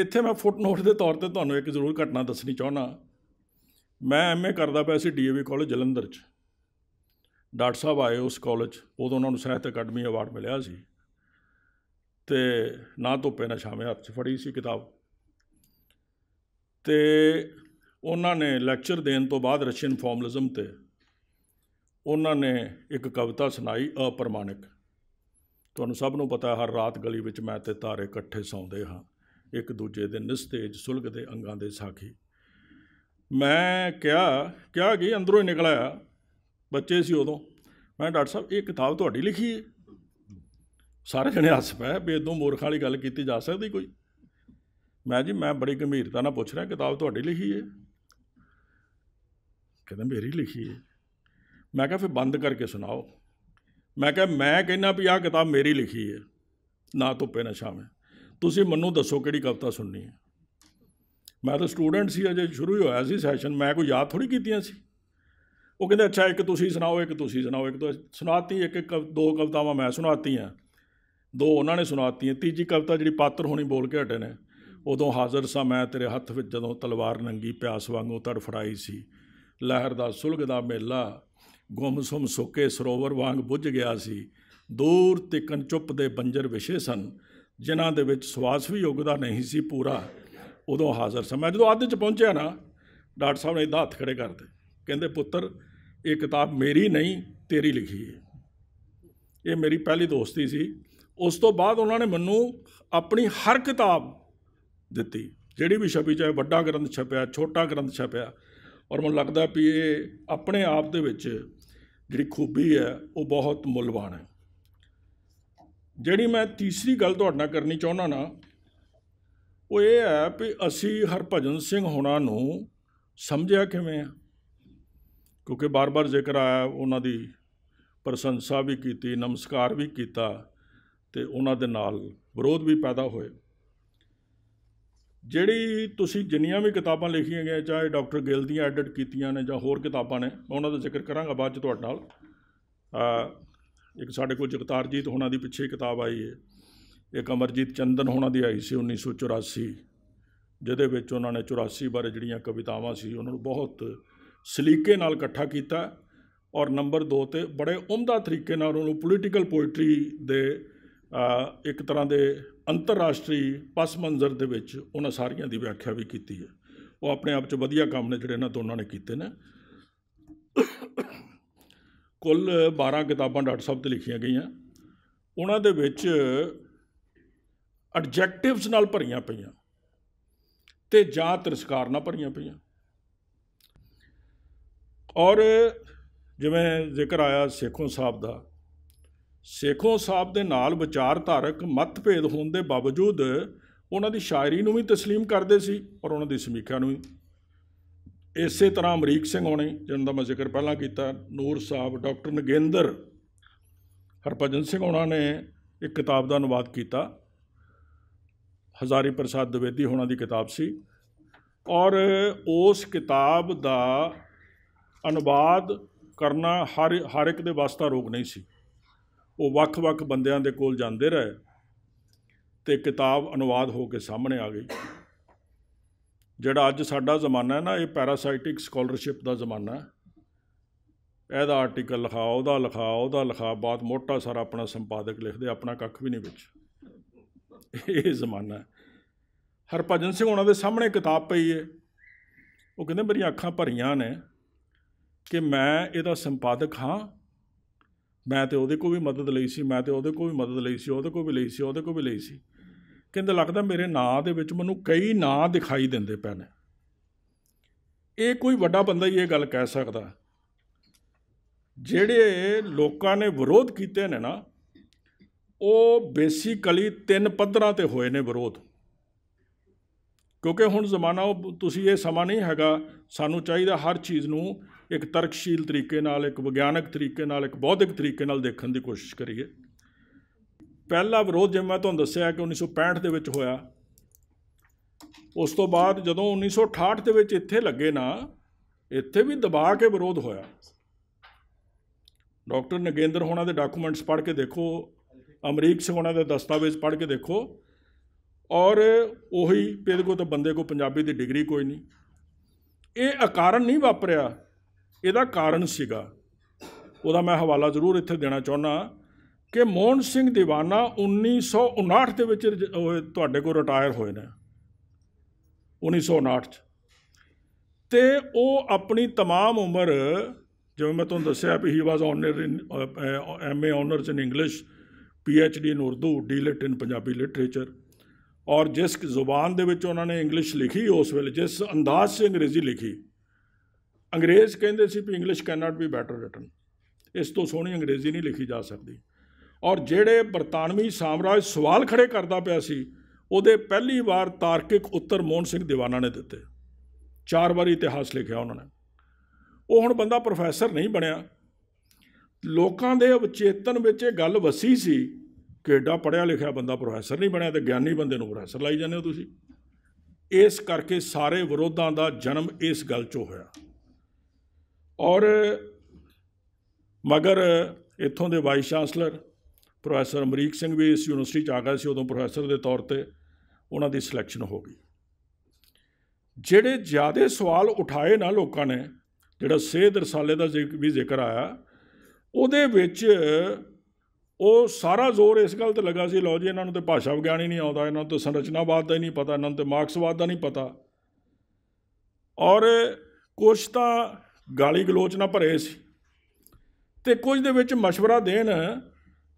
ਇੱਥੇ ਮੈਂ ਫੁੱਟਨੋਟ ਦੇ ਤੌਰ ਤੇ ਤੁਹਾਨੂੰ ਇੱਕ ਜ਼ਰੂਰ ਘਟਨਾ ਦੱਸਣੀ ਚਾਹਣਾ ਮੈਂ ਐਮਏ ਕਰਦਾ ਪਿਆ ਸੀ ਡੀਏਵੀ ਕਾਲਜ ਜਲੰਧਰ 'ਚ ਡਾਕਟਰ ਸਾਹਿਬ ਆਏ ਉਸ ਕਾਲਜ ਉਦੋਂ ਉਹਨਾਂ ਨੂੰ ਸਾਹਿਤ ਅਕੈਡਮੀ ਅਵਾਰਡ ਮਿਲਿਆ ਸੀ ਤੇ ਨਾ ਧੋਪੇ ਨਾ ਛਾਵੇਂ ਹੱਥ 'ਚ ਫੜੀ ਸੀ ਕਿਤਾਬ ਤੇ ਉਹਨਾਂ ਨੇ ਲੈਕਚਰ ਦੇਣ ਤੋਂ ਬਾਅਦ ਰਸ਼ੀਅਨ ਫਾਰਮਲਿਜ਼ਮ ਤੇ ਉਹਨਾਂ ਨੇ ਇੱਕ ਕਵਿਤਾ ਸੁਣਾਈ ਅਪਰਮਾਨਿਕ ਤੁਹਾਨੂੰ ਸਭ ਨੂੰ ਪਤਾ ਹਰ ਰਾਤ ਗਲੀ ਵਿੱਚ ਮੈਂ ਤੇ ਤਾਰੇ ਇਕੱਠੇ ਸੌਂਦੇ ਹਾਂ ਇੱਕ ਦੂਜੇ ਦੇ ਨਿਸਤੇਜ ਸੁਲਗਦੇ ਅੰਗਾਂ ਦੇ ਸਾਖੀ ਮੈਂ ਕਿਹਾ ਕਿਹਾ ਕਿ ਅੰਦਰੋਂ ਹੀ ਨਿਕਲ ਆਇਆ ਬੱਚੇ ਸੀ ਉਦੋਂ ਮੈਂ ਡਾਕਟਰ ਸਾਹਿਬ ਇਹ ਕਿਤਾਬ ਤੁਹਾਡੀ ਲਿਖੀ ਹੈ ਸਾਰੇ ਜਣੇ ਹੱਸ ਪਏ ਵੀ ਇਦੋਂ ਮੂਰਖ ਵਾਲੀ ਗੱਲ ਕੀਤੀ ਜਾ ਸਕਦੀ ਕੋਈ ਮੈਂ ਜੀ ਮੈਂ ਬੜੀ ਗੰਭੀਰਤਾ ਨਾਲ ਪੁੱਛ ਰਿਹਾ ਕਿਤਾਬ ਤੁਹਾਡੀ ਲਿਖੀ ਹੈ ਕਹਿੰਦਾ ਮੇਰੀ ਲਿਖੀ ਹੈ ਮੈਂ ਕਿਹਾ ਫਿਰ ਬੰਦ ਕਰਕੇ ਸੁਣਾਓ ਮੈਂ ਕਿਹਾ ਮੈਂ ਕਹਿੰਨਾ ਵੀ ਆਹ ਕਿਤਾਬ ਮੇਰੀ ਲਿਖੀ ਹੈ ਨਾ ਧੁੱਪੇ ਨਾ ਛਾਵੇਂ ਤੁਸੀਂ ਮੈਨੂੰ ਦੱਸੋ ਕਿਹੜੀ ਕਵਿਤਾ ਸੁਣਨੀ ਹੈ ਮੈਂ ਤਾਂ ਸਟੂਡੈਂਟ ਸੀ ਅਜੇ ਸ਼ੁਰੂ ਹੀ ਹੋਇਆ ਸੀ ਸੈਸ਼ਨ ਮੈਂ ਕੋਈ ਯਾਦ ਥੋੜੀ ਕੀਤੀਆਂ ਸੀ ਉਹ ਕਹਿੰਦੇ ਅੱਛਾ ਇੱਕ ਤੁਸੀਂ ਸੁਣਾਓ ਇੱਕ ਤੁਸੀਂ ਸੁਣਾਓ ਇੱਕ ਤੁਸੀਂ ਸੁਣਾਤੀ ਇੱਕ ਦੋ ਕਵਿਤਾਵਾਂ ਮੈਂ ਸੁਣਾਤੀਆਂ ਦੋ ਉਹਨਾਂ ਨੇ ਸੁਣਾਤੀਆਂ ਤੀਜੀ ਕਵਿਤਾ ਜਿਹੜੀ ਪਾਤਰ ਹੋਣੀ ਬੋਲ ਕੇ ਹਟੇ ਨੇ ਉਦੋਂ ਹਾਜ਼ਰ ਸਾਂ ਮੈਂ ਤੇਰੇ ਹੱਥ ਵਿੱਚ ਜਦੋਂ ਤਲਵਾਰ ਨੰਗੀ ਪਿਆਸ ਵਾਂਗੂ ਤੜਫੜਾਈ ਸੀ ਲਹਿਰ ਦਾ ਸੁਲਗ ਦਾ ਮੇਲਾ ਗੁੰਮਸੁਮ ਸੁੱਕੇ ਸਰੋਵਰ ਵਾਂਗ ਬੁੱਝ ਗਿਆ ਸੀ ਦੂਰ ਤਿਕਨ ਚੁੱਪ ਦੇ ਬੰਜਰ ਵਿਸ਼ੇ ਸਨ ਜਿਨ੍ਹਾਂ ਦੇ ਵਿੱਚ ਸਵਾਸ ਵੀ ਯੋਗਦਾ ਨਹੀਂ ਸੀ ਪੂਰਾ ਉਦੋਂ ਹਾਜ਼ਰ ਸਾਂ ਮੈਂ ਜਦੋਂ ਅੱਧ 'ਚ ਪਹੁੰਚਿਆ ਨਾ ਡਾਕਟਰ ਸਾਹਿਬ ਨੇ ਇਹਦਾ ਹੱਥ ਖੜੇ ਕਰਦੇ ਕਹਿੰਦੇ ਪੁੱਤਰ ਇਹ ਕਿਤਾਬ ਮੇਰੀ ਨਹੀਂ ਤੇਰੀ ਲਿਖੀ ਹੈ ਇਹ ਮੇਰੀ ਪਹਿਲੀ ਦੋਸਤੀ ਸੀ ਉਸ ਤੋਂ ਬਾਅਦ ਉਹਨਾਂ ਨੇ ਮੈਨੂੰ ਆਪਣੀ ਹਰ ਕਿਤਾਬ ਦਿੱਤੀ ਜਿਹੜੀ ਵੀ ਛਪੀ ਚਾਹੇ ਵੱਡਾ ਗ੍ਰੰਥ ਛਪਿਆ ਛੋਟਾ ਗ੍ਰੰਥ ਛਪਿਆ ਔਰ ਮੈਨੂੰ ਲੱਗਦਾ ਵੀ ਇਹ ਆਪਣੇ ਆਪ ਦੇ ਵਿੱਚ ਜਿਹੜੀ ਖੂਬੀ ਹੈ ਉਹ ਬਹੁਤ ਮੁੱਲਵਾਨ ਹੈ ਜਿਹੜੀ ਮੈਂ ਤੀਸਰੀ ਗੱਲ ਤੁਹਾਡੇ ਨਾਲ ਕਰਨੀ ਚਾਹੁੰਦਾ ਨਾ ਉਹ ਇਹ ਹੈ ਵੀ ਅਸੀਂ ਹਰਭਜਨ ਸਿੰਘ ਹੋਣਾ ਨੂੰ ਸਮਝਿਆ ਕਿਵੇਂ ਆ ਕਿਉਂਕਿ ਬਾਰ-ਬਾਰ ਜ਼ਿਕਰ ਆਇਆ ਉਹਨਾਂ ਦੀ ਪ੍ਰਸ਼ੰਸਾ ਵੀ ਕੀਤੀ ਨਮਸਕਾਰ ਵੀ ਕੀਤਾ ਤੇ ਉਹਨਾਂ ਦੇ ਨਾਲ ਵਿਰੋਧ ਵੀ ਪੈਦਾ ਹੋਏ ਜਿਹੜੀ ਤੁਸੀਂ ਜਿੰਨੀਆਂ ਵੀ ਕਿਤਾਬਾਂ ਲਿਖੀਆਂ ਗਿਆ ਚਾਹੇ ਡਾਕਟਰ ਗਿੱਲ ਦੀਆਂ ਐਡਿਟ ਕੀਤੀਆਂ ਨੇ ਜਾਂ ਹੋਰ ਕਿਤਾਬਾਂ ਨੇ ਮੈਂ ਉਹਨਾਂ ਦਾ ਜ਼ਿਕਰ ਕਰਾਂਗਾ ਬਾਅਦ ਚ ਤੁਹਾਡੇ ਨਾਲ ਇੱਕ ਸਾਡੇ ਕੋਲ ਜਗਤਾਰਜੀਤ ਹੋਣਾ ਦੀ ਪਿੱਛੇ ਕਿਤਾਬ ਆਈ ਹੈ ਇੱਕ ਅਮਰਜੀਤ ਚੰਦਨ ਹੋਣਾ ਦੀ ਆਈ ਸੀ 1984 ਜਿਹਦੇ ਵਿੱਚ ਉਹਨਾਂ ਨੇ 84 ਬਾਰੇ ਜਿਹੜੀਆਂ ਕਵਿਤਾਵਾਂ ਸੀ ਉਹਨਾਂ ਨੂੰ ਬਹੁਤ ਸਲੀਕੇ ਨਾਲ ਇਕੱਠਾ ਕੀਤਾ ਔਰ ਨੰਬਰ 2 ਤੇ ਬੜੇ ਉਮਦਾ ਤਰੀਕੇ ਨਾਲ ਉਹਨੂੰ ਪੋਲੀਟੀਕਲ ਪੋਇਟਰੀ ਦੇ ਇੱਕ ਤਰ੍ਹਾਂ ਦੇ ਅੰਤਰਰਾਸ਼ਟਰੀ ਪਸ ਮੰਜ਼ਰ ਦੇ ਵਿੱਚ ਉਹਨਾਂ ਸਾਰੀਆਂ ਦੀ ਵਿਆਖਿਆ ਵੀ ਕੀਤੀ ਹੈ ਉਹ ਆਪਣੇ ਆਪ 'ਚ ਵਧੀਆ ਕੰਮ ਨੇ ਜਿਹੜੇ ਇਹਨਾਂ ਦੋਨਾਂ ਨੇ ਕੀਤੇ ਨੇ ਕੁੱਲ 12 ਕਿਤਾਬਾਂ ਡਾਕਟਰ ਸਾਹਿਬ ਤੇ ਲਿਖੀਆਂ ਗਈਆਂ ਉਹਨਾਂ ਦੇ ਵਿੱਚ ਐਡਜੈਕਟਿਵਸ ਨਾਲ ਭਰੀਆਂ ਪਈਆਂ ਤੇ ਜਾਂ ਤਿਰਸਕਾਰ ਨਾਲ ਭਰੀਆਂ ਪਈਆਂ ਔਰ ਜਿਵੇਂ ਜ਼ਿਕਰ ਆਇਆ ਸੇਖੋਂ ਸਾਹਿਬ ਦਾ ਸੇਖੋ ਸਾਹਿਬ ਦੇ ਨਾਲ ਵਿਚਾਰਧਾਰਕ ਮਤਭੇਦ ਹੋਣ ਦੇ ਬਾਵਜੂਦ ਉਹਨਾਂ ਦੀ ਸ਼ਾਇਰੀ ਨੂੰ ਵੀ تسلیم ਕਰਦੇ ਸੀ ਔਰ ਉਹਨਾਂ ਦੀ ਸਮੀਖਿਆ ਨੂੰ ਵੀ ਇਸੇ ਤਰ੍ਹਾਂ ਅਮਰੀਕ ਸਿੰਘ ਹੋਣੇ ਜਿਨ੍ਹਾਂ ਦਾ ਮੈਂ ਜ਼ਿਕਰ ਪਹਿਲਾਂ ਕੀਤਾ ਨੂਰ ਸਾਹਿਬ ਡਾਕਟਰ ਨਗੇਂਦਰ ਹਰਪਜਨ ਸਿੰਘ ਹੋਣਾ ਨੇ ਇੱਕ ਕਿਤਾਬ ਦਾ ਅਨੁਵਾਦ ਕੀਤਾ ਹਜ਼ਾਰੀ ਪ੍ਰਸਾਦ ਦਵੇਦੀ ਹੋਣਾਂ ਦੀ ਕਿਤਾਬ ਸੀ ਔਰ ਉਸ ਕਿਤਾਬ ਦਾ ਅਨੁਵਾਦ ਕਰਨਾ ਹਰ ਹਰ ਇੱਕ ਦੇ ਵਾਸਤਾ ਰੋਗ ਨਹੀਂ ਸੀ ਉਹ ਵੱਖ-ਵੱਖ ਬੰਦਿਆਂ ਦੇ ਕੋਲ ਜਾਂਦੇ ਰਹੇ ਤੇ ਕਿਤਾਬ ਅਨੁਵਾਦ ਹੋ ਕੇ ਸਾਹਮਣੇ ਆ ਗਈ ਜਿਹੜਾ ਅੱਜ ਸਾਡਾ ਜ਼ਮਾਨਾ ਹੈ ਨਾ ਇਹ ਪੈਰਾਸਾਈਟਿਕ ਸਕਾਲਰਸ਼ਿਪ ਦਾ ਜ਼ਮਾਨਾ ਹੈ ਇਹਦਾ ਆਰਟੀਕਲ ਲਿਖਾ ਉਹਦਾ ਲਿਖਾ ਉਹਦਾ ਲਿਖਾ ਬਾਤ ਮੋਟਾ ਸਾਰਾ ਆਪਣਾ ਸੰਪਾਦਕ ਲਿਖਦੇ ਆਪਣਾ ਕੱਖ ਵੀ ਨਹੀਂ ਵਿੱਚ ਇਹ ਜ਼ਮਾਨਾ ਹੈ ਭਜਨ ਸਿੰਘ ਉਹਨਾਂ ਦੇ ਸਾਹਮਣੇ ਕਿਤਾਬ ਪਈ ਏ ਉਹ ਕਹਿੰਦੇ ਮੇਰੀਆਂ ਅੱਖਾਂ ਭਰੀਆਂ ਨੇ ਕਿ ਮੈਂ ਇਹਦਾ ਸੰਪਾਦਕ ਹਾਂ ਮੈਂ ਤੇ ਉਹਦੇ ਕੋਲ ਵੀ ਮਦਦ ਲਈ ਸੀ ਮੈਂ ਤੇ ਉਹਦੇ ਕੋਲ ਵੀ ਮਦਦ ਲਈ ਸੀ ਉਹਦੇ ਕੋਲ ਵੀ ਲਈ ਸੀ ਉਹਦੇ ਕੋਲ ਵੀ ਲਈ ਸੀ ਕਹਿੰਦੇ ਲੱਗਦਾ ਮੇਰੇ ਨਾਂ ਦੇ ਵਿੱਚ ਮੈਨੂੰ ਕਈ ਨਾਂ ਦਿਖਾਈ ਦਿੰਦੇ ਪਏ ਨੇ ਇਹ ਕੋਈ ਵੱਡਾ ਬੰਦਾ ਹੀ ਇਹ ਗੱਲ ਕਹਿ ਸਕਦਾ ਜਿਹੜੇ ਲੋਕਾਂ ਨੇ ਵਿਰੋਧ ਕੀਤੇ ਨੇ ਨਾ ਉਹ ਬੇਸਿਕਲੀ ਤਿੰਨ ਪੱਧਰਾਂ ਤੇ ਹੋਏ ਨੇ ਵਿਰੋਧ ਕਿਉਂਕਿ ਹੁਣ ਜ਼ਮਾਨਾ ਉਹ ਤੁਸੀਂ ਇਹ ਸਮਾਂ ਨਹੀਂ ਹੈਗਾ ਸਾਨੂੰ ਚਾਹੀਦਾ ਹਰ ਚੀਜ਼ ਨੂੰ ਇੱਕ ਤਰਕਸ਼ੀਲ ਤਰੀਕੇ ਨਾਲ ਇੱਕ ਵਿਗਿਆਨਕ ਤਰੀਕੇ ਨਾਲ ਇੱਕ ਬੌਧਿਕ ਤਰੀਕੇ ਨਾਲ ਦੇਖਣ ਦੀ ਕੋਸ਼ਿਸ਼ ਕਰੀਏ ਪਹਿਲਾ ਵਿਰੋਧ ਜਿਵੇਂ ਮੈਂ ਤੁਹਾਨੂੰ ਦੱਸਿਆ ਕਿ 1965 ਦੇ ਵਿੱਚ ਹੋਇਆ ਉਸ ਤੋਂ ਬਾਅਦ ਜਦੋਂ 1968 ਦੇ ਵਿੱਚ ਇੱਥੇ ਲੱਗੇ ਨਾ ਇੱਥੇ ਵੀ ਦਬਾ ਕੇ ਵਿਰੋਧ ਹੋਇਆ ਡਾਕਟਰ ਨਗੇਂਦਰ ਹੋਣਾ ਦੇ ਡਾਕੂਮੈਂਟਸ ਪੜ੍ਹ ਕੇ ਦੇਖੋ ਅਮਰੀਕ ਸਿੰਘ ਹੋਣਾ ਦੇ ਦਸਤਾਵੇਜ਼ ਪੜ੍ਹ ਕੇ ਦੇਖੋ ਔਰ ਉਹੀ ਪੇਦ ਕੋ ਤਾਂ ਬੰਦੇ ਕੋ ਪੰਜਾਬੀ ਦੀ ਡਿਗਰੀ ਕੋਈ ਨਹੀਂ ਇਹ ਅਕਾਰਨ ਨਹੀਂ ਵਾਪਰਿਆ ਇਹਦਾ ਕਾਰਨ ਸੀਗਾ ਉਹਦਾ ਮੈਂ ਹਵਾਲਾ ਜ਼ਰੂਰ ਇੱਥੇ ਦੇਣਾ ਚਾਹੁੰਦਾ ਕਿ ਮੋਹਨ ਸਿੰਘ دیਵਾਨਾ 1959 ਦੇ ਵਿੱਚ ਤੁਹਾਡੇ ਕੋਲ ਰਿਟਾਇਰ ਹੋਏ ਨੇ 1959 ਚ ਤੇ ਉਹ ਆਪਣੀ तमाम ਉਮਰ ਜਿਵੇਂ ਮੈਂ ਤੁਹਾਨੂੰ ਦੱਸਿਆ ਵੀ he was honour in MA honour in English PhD in Urdu DLitt in Punjabi literature ਔਰ ਜਿਸ ਜ਼ੁਬਾਨ ਦੇ ਵਿੱਚ ਉਹਨਾਂ ਨੇ ਇੰਗਲਿਸ਼ ਲਿਖੀ ਉਸ ਵੇਲੇ ਜਿਸ ਅੰਦਾਜ਼ ਸੇ ਅੰਗਰੇਜ਼ੀ ਲਿਖੀ ਅੰਗਰੇਜ਼ ਕਹਿੰਦੇ ਸੀ ਵੀ English cannot be better written ਇਸ ਤੋਂ ਸੋਹਣੀ ਅੰਗਰੇਜ਼ੀ ਨਹੀਂ ਲਿਖੀ ਜਾ ਸਕਦੀ ਔਰ ਜਿਹੜੇ ਬਰਤਾਨਵੀ ਸਾਮਰਾਜ ਸਵਾਲ ਖੜੇ ਕਰਦਾ ਪਿਆ ਸੀ ਉਹਦੇ ਪਹਿਲੀ ਵਾਰ ਤਾਰਕਿਕ ਉੱਤਰ ਮੋਹਨ ਸਿੰਘ ਦੀਵਾਨਾ ਨੇ ਦਿੱਤੇ ਚਾਰ ਵਾਰੀ ਇਤਿਹਾਸ ਲਿਖਿਆ ਉਹਨਾਂ ਨੇ ਉਹ ਹੁਣ ਬੰਦਾ ਪ੍ਰੋਫੈਸਰ ਨਹੀਂ ਬਣਿਆ ਲੋਕਾਂ ਦੇ ਅਵਚੇਤਨ ਵਿੱਚ ਇਹ ਗੱਲ ਵਸੀ ਸੀ ਕਿ ਐਡਾ ਪੜਿਆ ਲਿਖਿਆ ਬੰਦਾ ਪ੍ਰੋਫੈਸਰ ਨਹੀਂ ਬਣਿਆ ਤੇ ਗਿਆਨੀ ਬੰਦੇ ਨੂੰ ਪ੍ਰੋਫੈਸਰ ਲਾਈ ਜਾਂਦੇ ਹੋ ਤੁਸੀਂ ਇਸ ਕਰਕੇ ਸਾਰੇ ਵਿਰੋਧਾਂ ਦਾ ਜਨਮ ਇਸ ਗੱਲ 'ਚੋਂ ਹੋਇਆ ਔਰ ਮਗਰ ਇੱਥੋਂ ਦੇ vice chancellor professor Amrik Singh ਵੀ ਇਸ ਯੂਨੀਵਰਸਿਟੀ ਚ ਆ ਗਏ ਸੀ ਉਦੋਂ ਪ੍ਰੋਫੈਸਰ ਦੇ ਤੌਰ ਤੇ ਉਹਨਾਂ ਦੀ ਸਿਲੈਕਸ਼ਨ ਹੋ ਗਈ ਜਿਹੜੇ ਜ਼ਿਆਦਾ ਸਵਾਲ ਉਠਾਏ ਨਾ ਲੋਕਾਂ ਨੇ ਜਿਹੜਾ ਸੇਧ ਰਸਾਲੇ ਦਾ ਵੀ ਜ਼ਿਕਰ ਆਇਆ ਉਹਦੇ ਵਿੱਚ ਉਹ ਸਾਰਾ ਜ਼ੋਰ ਇਸ ਗੱਲ ਤੇ ਲੱਗਾ ਸੀ ਲੋ ਜੀ ਇਹਨਾਂ ਨੂੰ ਤੇ ਭਾਸ਼ਾ ਵਿਗਿਆਨ ਹੀ ਨਹੀਂ ਆਉਂਦਾ ਇਹਨਾਂ ਨੂੰ ਤੇ ਸੰਰਚਨਾਵਾਦ ਦਾ ਹੀ ਨਹੀਂ ਪਤਾ ਇਹਨਾਂ ਨੂੰ ਤੇ ਮਾਰਕਸਵਾਦ ਦਾ ਨਹੀਂ ਪਤਾ ਔਰ ਕੁਝ ਤਾਂ ਗਾਲੀ ਗਲੋਚ ਨਾਲ ਭਰੇ ਸੀ ਤੇ ਕੁਝ ਦੇ ਵਿੱਚ مشورہ ਦੇਣ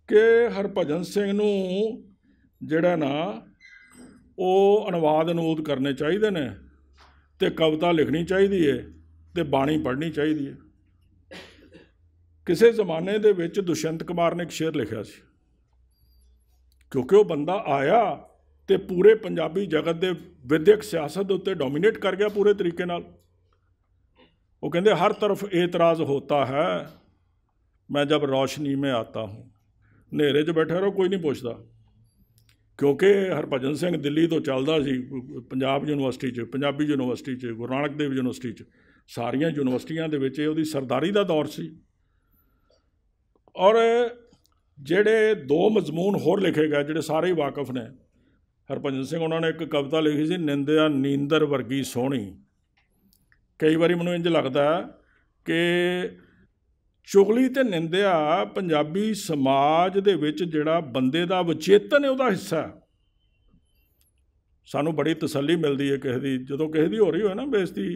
ਕਿ ਹਰਭਜਨ ਸਿੰਘ ਨੂੰ ਜਿਹੜਾ ਨਾ ਉਹ ਅਨੁਵਾਦ ਅਨੂਦ ਕਰਨੇ ਚਾਹੀਦੇ ਨੇ ਤੇ ਕਵਿਤਾ ਲਿਖਣੀ ਚਾਹੀਦੀ ਏ ਤੇ ਬਾਣੀ ਪੜ੍ਹਨੀ ਚਾਹੀਦੀ ਏ ਕਿਸੇ ਜ਼ਮਾਨੇ ਦੇ ਵਿੱਚ ਦੁਸ਼ੰਤ ਕੁਮਾਰ ਨੇ ਇੱਕ ਸ਼ੇਰ ਲਿਖਿਆ ਸੀ ਕਿਉਂਕਿ ਉਹ ਬੰਦਾ ਆਇਆ ਤੇ ਪੂਰੇ ਪੰਜਾਬੀ ਜਗਤ ਦੇ ਵਿਦਿਅਕ ਸਿਆਸਤ ਉੱਤੇ ਡੋਮਿਨੇਟ ਕਰ ਗਿਆ ਪੂਰੇ ਤਰੀਕੇ ਨਾਲ ਉਹ ਕਹਿੰਦੇ ਹਰ ਤਰਫ ਇਤਰਾਜ਼ ਹੁੰਦਾ ਹੈ ਮੈਂ ਜਦ ਰੋਸ਼ਨੀ ਮੇ ਆਤਾ ਹੂੰ ਹਨੇਰੇ 'ਚ ਬੈਠੇ ਰਹੋ ਕੋਈ ਨਹੀਂ ਪੁੱਛਦਾ ਕਿਉਂਕਿ ਹਰਭਜਨ ਸਿੰਘ ਦਿੱਲੀ ਤੋਂ ਚੱਲਦਾ ਸੀ ਪੰਜਾਬ ਯੂਨੀਵਰਸਿਟੀ 'ਚ ਪੰਜਾਬੀ ਯੂਨੀਵਰਸਿਟੀ 'ਚ ਗੁਰੂ ਨਾਨਕ ਦੇਵ ਯੂਨੀਵਰਸਿਟੀ 'ਚ ਸਾਰੀਆਂ ਯੂਨੀਵਰਸਿਟੀਆਂ ਦੇ ਵਿੱਚ ਇਹ ਉਹਦੀ ਸਰਦਾਰੀ ਦਾ ਦੌਰ ਸੀ ਔਰ ਜਿਹੜੇ ਦੋ ਮਜ਼ਮੂਨ ਹੋਰ ਲਿਖੇ ਗਏ ਜਿਹੜੇ ਸਾਰੇ ਵਾਕਫ ਨੇ ਹਰਭਜਨ ਸਿੰਘ ਉਹਨਾਂ ਨੇ ਇੱਕ ਕਵਿਤਾ ਲਿਖੀ ਸੀ ਨਿੰਦਿਆ ਨੀਂਦਰ ਵਰਗੀ ਸੋਹਣੀ ਕਈ ਵਾਰੀ ਮੈਨੂੰ ਇੰਜ ਲੱਗਦਾ ਕਿ ਚੁਗਲੀ ਤੇ ਨਿੰਦਿਆ ਪੰਜਾਬੀ ਸਮਾਜ ਦੇ ਵਿੱਚ ਜਿਹੜਾ ਬੰਦੇ ਦਾ ਵਿਚੇਤਨ ਹੈ ਉਹਦਾ ਹਿੱਸਾ ਸਾਨੂੰ ਬੜੀ ਤਸੱਲੀ ਮਿਲਦੀ ਹੈ ਕਿਸੇ ਦੀ ਜਦੋਂ ਕਿਸੇ ਦੀ ਹੋ ਰਹੀ ਹੋਏ ਨਾ ਬੇਇੱਜ਼ਤੀ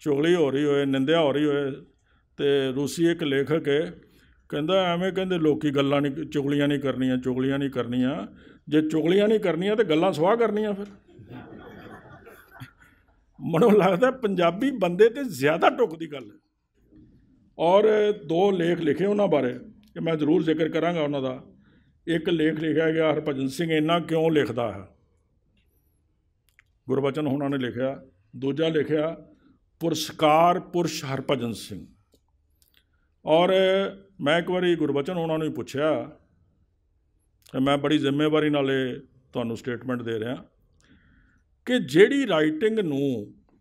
ਚੁਗਲੀ ਹੋ ਰਹੀ ਹੋਏ ਨਿੰਦਿਆ ਹੋ ਰਹੀ ਹੋਏ ਤੇ ਰੂਸੀ ਇੱਕ ਲੇਖਕ ਹੈ ਕਹਿੰਦਾ ਐਵੇਂ ਕਹਿੰਦੇ ਲੋਕੀ ਗੱਲਾਂ ਨਹੀਂ ਚੁਗਲੀਆਂ ਨਹੀਂ ਕਰਨੀਆਂ ਚੁਗਲੀਆਂ ਨਹੀਂ ਕਰਨੀਆਂ ਜੇ ਚੁਗਲੀਆਂ ਨਹੀਂ ਕਰਨੀਆਂ ਤੇ ਗੱਲਾਂ ਸਵਾਹ ਕਰਨੀਆਂ ਫਿਰ ਮਨੋਂ ਲੱਗਦਾ ਪੰਜਾਬੀ ਬੰਦੇ ਤੇ ਜ਼ਿਆਦਾ ਟੁੱਕ ਦੀ ਗੱਲ ਹੈ ਔਰ ਦੋ ਲੇਖ ਲਿਖੇ ਉਹਨਾਂ ਬਾਰੇ ਕਿ ਮੈਂ ਜ਼ਰੂਰ ਜ਼ਿਕਰ ਕਰਾਂਗਾ ਉਹਨਾਂ ਦਾ ਇੱਕ ਲੇਖ ਲਿਖਿਆ ਗਿਆ ਹਰਭਜਨ ਸਿੰਘ ਇੰਨਾ ਕਿਉਂ ਲਿਖਦਾ ਹੈ ਗੁਰਬਚਨ ਉਹਨਾਂ ਨੇ ਲਿਖਿਆ ਦੂਜਾ ਲਿਖਿਆ ਪੁਰਸਕਾਰ ਪੁਰਸ਼ ਹਰਭਜਨ ਸਿੰਘ ਔਰ ਮੈਂ ਇੱਕ ਵਾਰੀ ਗੁਰਬਚਨ ਉਹਨਾਂ ਨੂੰ ਪੁੱਛਿਆ ਮੈਂ ਬੜੀ ਜ਼ਿੰਮੇਵਾਰੀ ਨਾਲ ਇਹ ਤੁਹਾਨੂੰ ਸਟੇਟਮੈਂਟ ਦੇ ਰਿਹਾ ਕਿ ਜਿਹੜੀ ਰਾਈਟਿੰਗ ਨੂੰ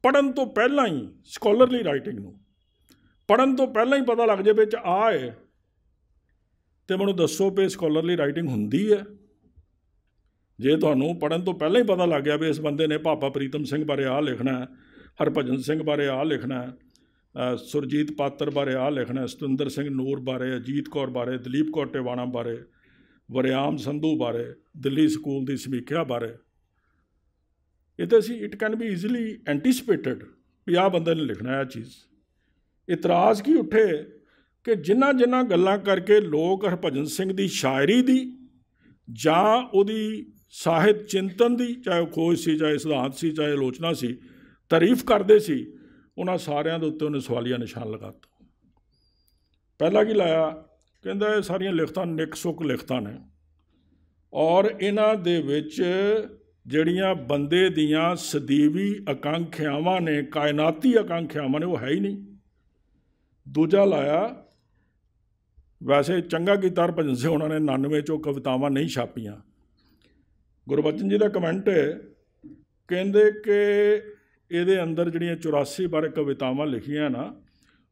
ਪੜਨ ਤੋਂ ਪਹਿਲਾਂ ਹੀ ਸਕਾਲਰਲੀ ਰਾਈਟਿੰਗ ਨੂੰ ਪੜਨ ਤੋਂ ਪਹਿਲਾਂ ਹੀ ਪਤਾ ਲੱਗ ਜੇ ਵਿੱਚ ਆ ਹੈ ਤੇ ਮੈਨੂੰ ਦੱਸੋ ਪੇ ਸਕਾਲਰਲੀ ਰਾਈਟਿੰਗ ਹੁੰਦੀ ਹੈ ਜੇ ਤੁਹਾਨੂੰ ਪੜਨ ਤੋਂ ਪਹਿਲਾਂ ਹੀ ਪਤਾ ਲੱਗ ਗਿਆ ਵੀ ਇਸ ਬੰਦੇ ਨੇ ਭਾਪਾ ਪ੍ਰੀਤਮ ਸਿੰਘ ਬਾਰੇ ਆ ਲਿਖਣਾ ਹੈ ਹਰਭਜਨ ਸਿੰਘ ਬਾਰੇ ਆ ਲਿਖਣਾ ਹੈ ਸੁਰਜੀਤ ਪਾਤਰ ਬਾਰੇ ਆ ਲਿਖਣਾ ਹੈ ਸਤਿੰਦਰ ਸਿੰਘ ਨੂਰ ਬਾਰੇ ਅਜੀਤ ਕੌਰ ਬਾਰੇ ਦਲੀਪ ਕੌਰ ਟਿਵਾਣਾ ਬਾਰੇ ਵਰਿਆਮ ਸੰਧੂ ਬਾਰੇ ਦਿੱਲੀ ਸਕੂਲ ਦੀ ਸਮੀਖਿਆ ਬਾਰੇ ਇਹ ਤਾਂ ਸੀ it can be easily anticipated ਵੀ ਆ ਬੰਦੇ ਨੇ ਲਿਖਣਾ ਹੈ ਚੀਜ਼ ਇਤਰਾਜ਼ ਕੀ ਉੱਠੇ ਕਿ ਜਿੰਨਾ ਜਿੰਨਾ ਗੱਲਾਂ ਕਰਕੇ ਲੋਕ ਹਰਭਜਨ ਸਿੰਘ ਦੀ ਸ਼ਾਇਰੀ ਦੀ ਜਾਂ ਉਹਦੀ ਸਾਹਿਤ ਚਿੰਤਨ ਦੀ ਚਾਹੇ ਖੋਜ ਸੀ ਚਾਹੇ ਸਿਧਾਂਤ ਸੀ ਚਾਹੇ ਆਲੋਚਨਾ ਸੀ ਤਾਰੀਫ ਕਰਦੇ ਸੀ ਉਹਨਾਂ ਸਾਰਿਆਂ ਦੇ ਉੱਤੇ ਉਹਨੇ ਸਵਾਲੀਆ ਨਿਸ਼ਾਨ ਲਗਾਤਾ ਪਹਿਲਾ ਕੀ ਲਾਇਆ ਕਹਿੰਦਾ ਇਹ ਸਾਰੀਆਂ ਲਿਖਤਾਂ ਨਿਕਸੁਕ ਲਿਖਤਾਂ ਨੇ ਔਰ ਇਹਨਾਂ ਦੇ ਵਿੱਚ ਜਿਹੜੀਆਂ ਬੰਦੇ ਦੀਆਂ ਸਦੀਵੀ ਆਕਾਂਖਿਆਵਾਂ ਨੇ ਕਾਇਨਾਤੀ ਆਕਾਂਖਿਆਵਾਂ ਨੇ ਉਹ ਹੈ ਹੀ ਨਹੀਂ ਦੂਜਾ ਲਾਇਆ ਵੈਸੇ ਚੰਗਾ ਕੀਤਾ ਹਰਭਜਨ ਸਿੰਘ ਉਹਨਾਂ ਨੇ 99 ਚੋਂ ਕਵਿਤਾਵਾਂ ਨਹੀਂ ਛਾਪੀਆਂ ਗੁਰਬਚਨ ਜੀ ਦਾ ਕਮੈਂਟ ਹੈ ਕਹਿੰਦੇ ਕਿ ਇਹਦੇ ਅੰਦਰ ਜਿਹੜੀਆਂ 84 ਬਾਰੇ ਕਵਿਤਾਵਾਂ ਲਿਖੀਆਂ ਨਾ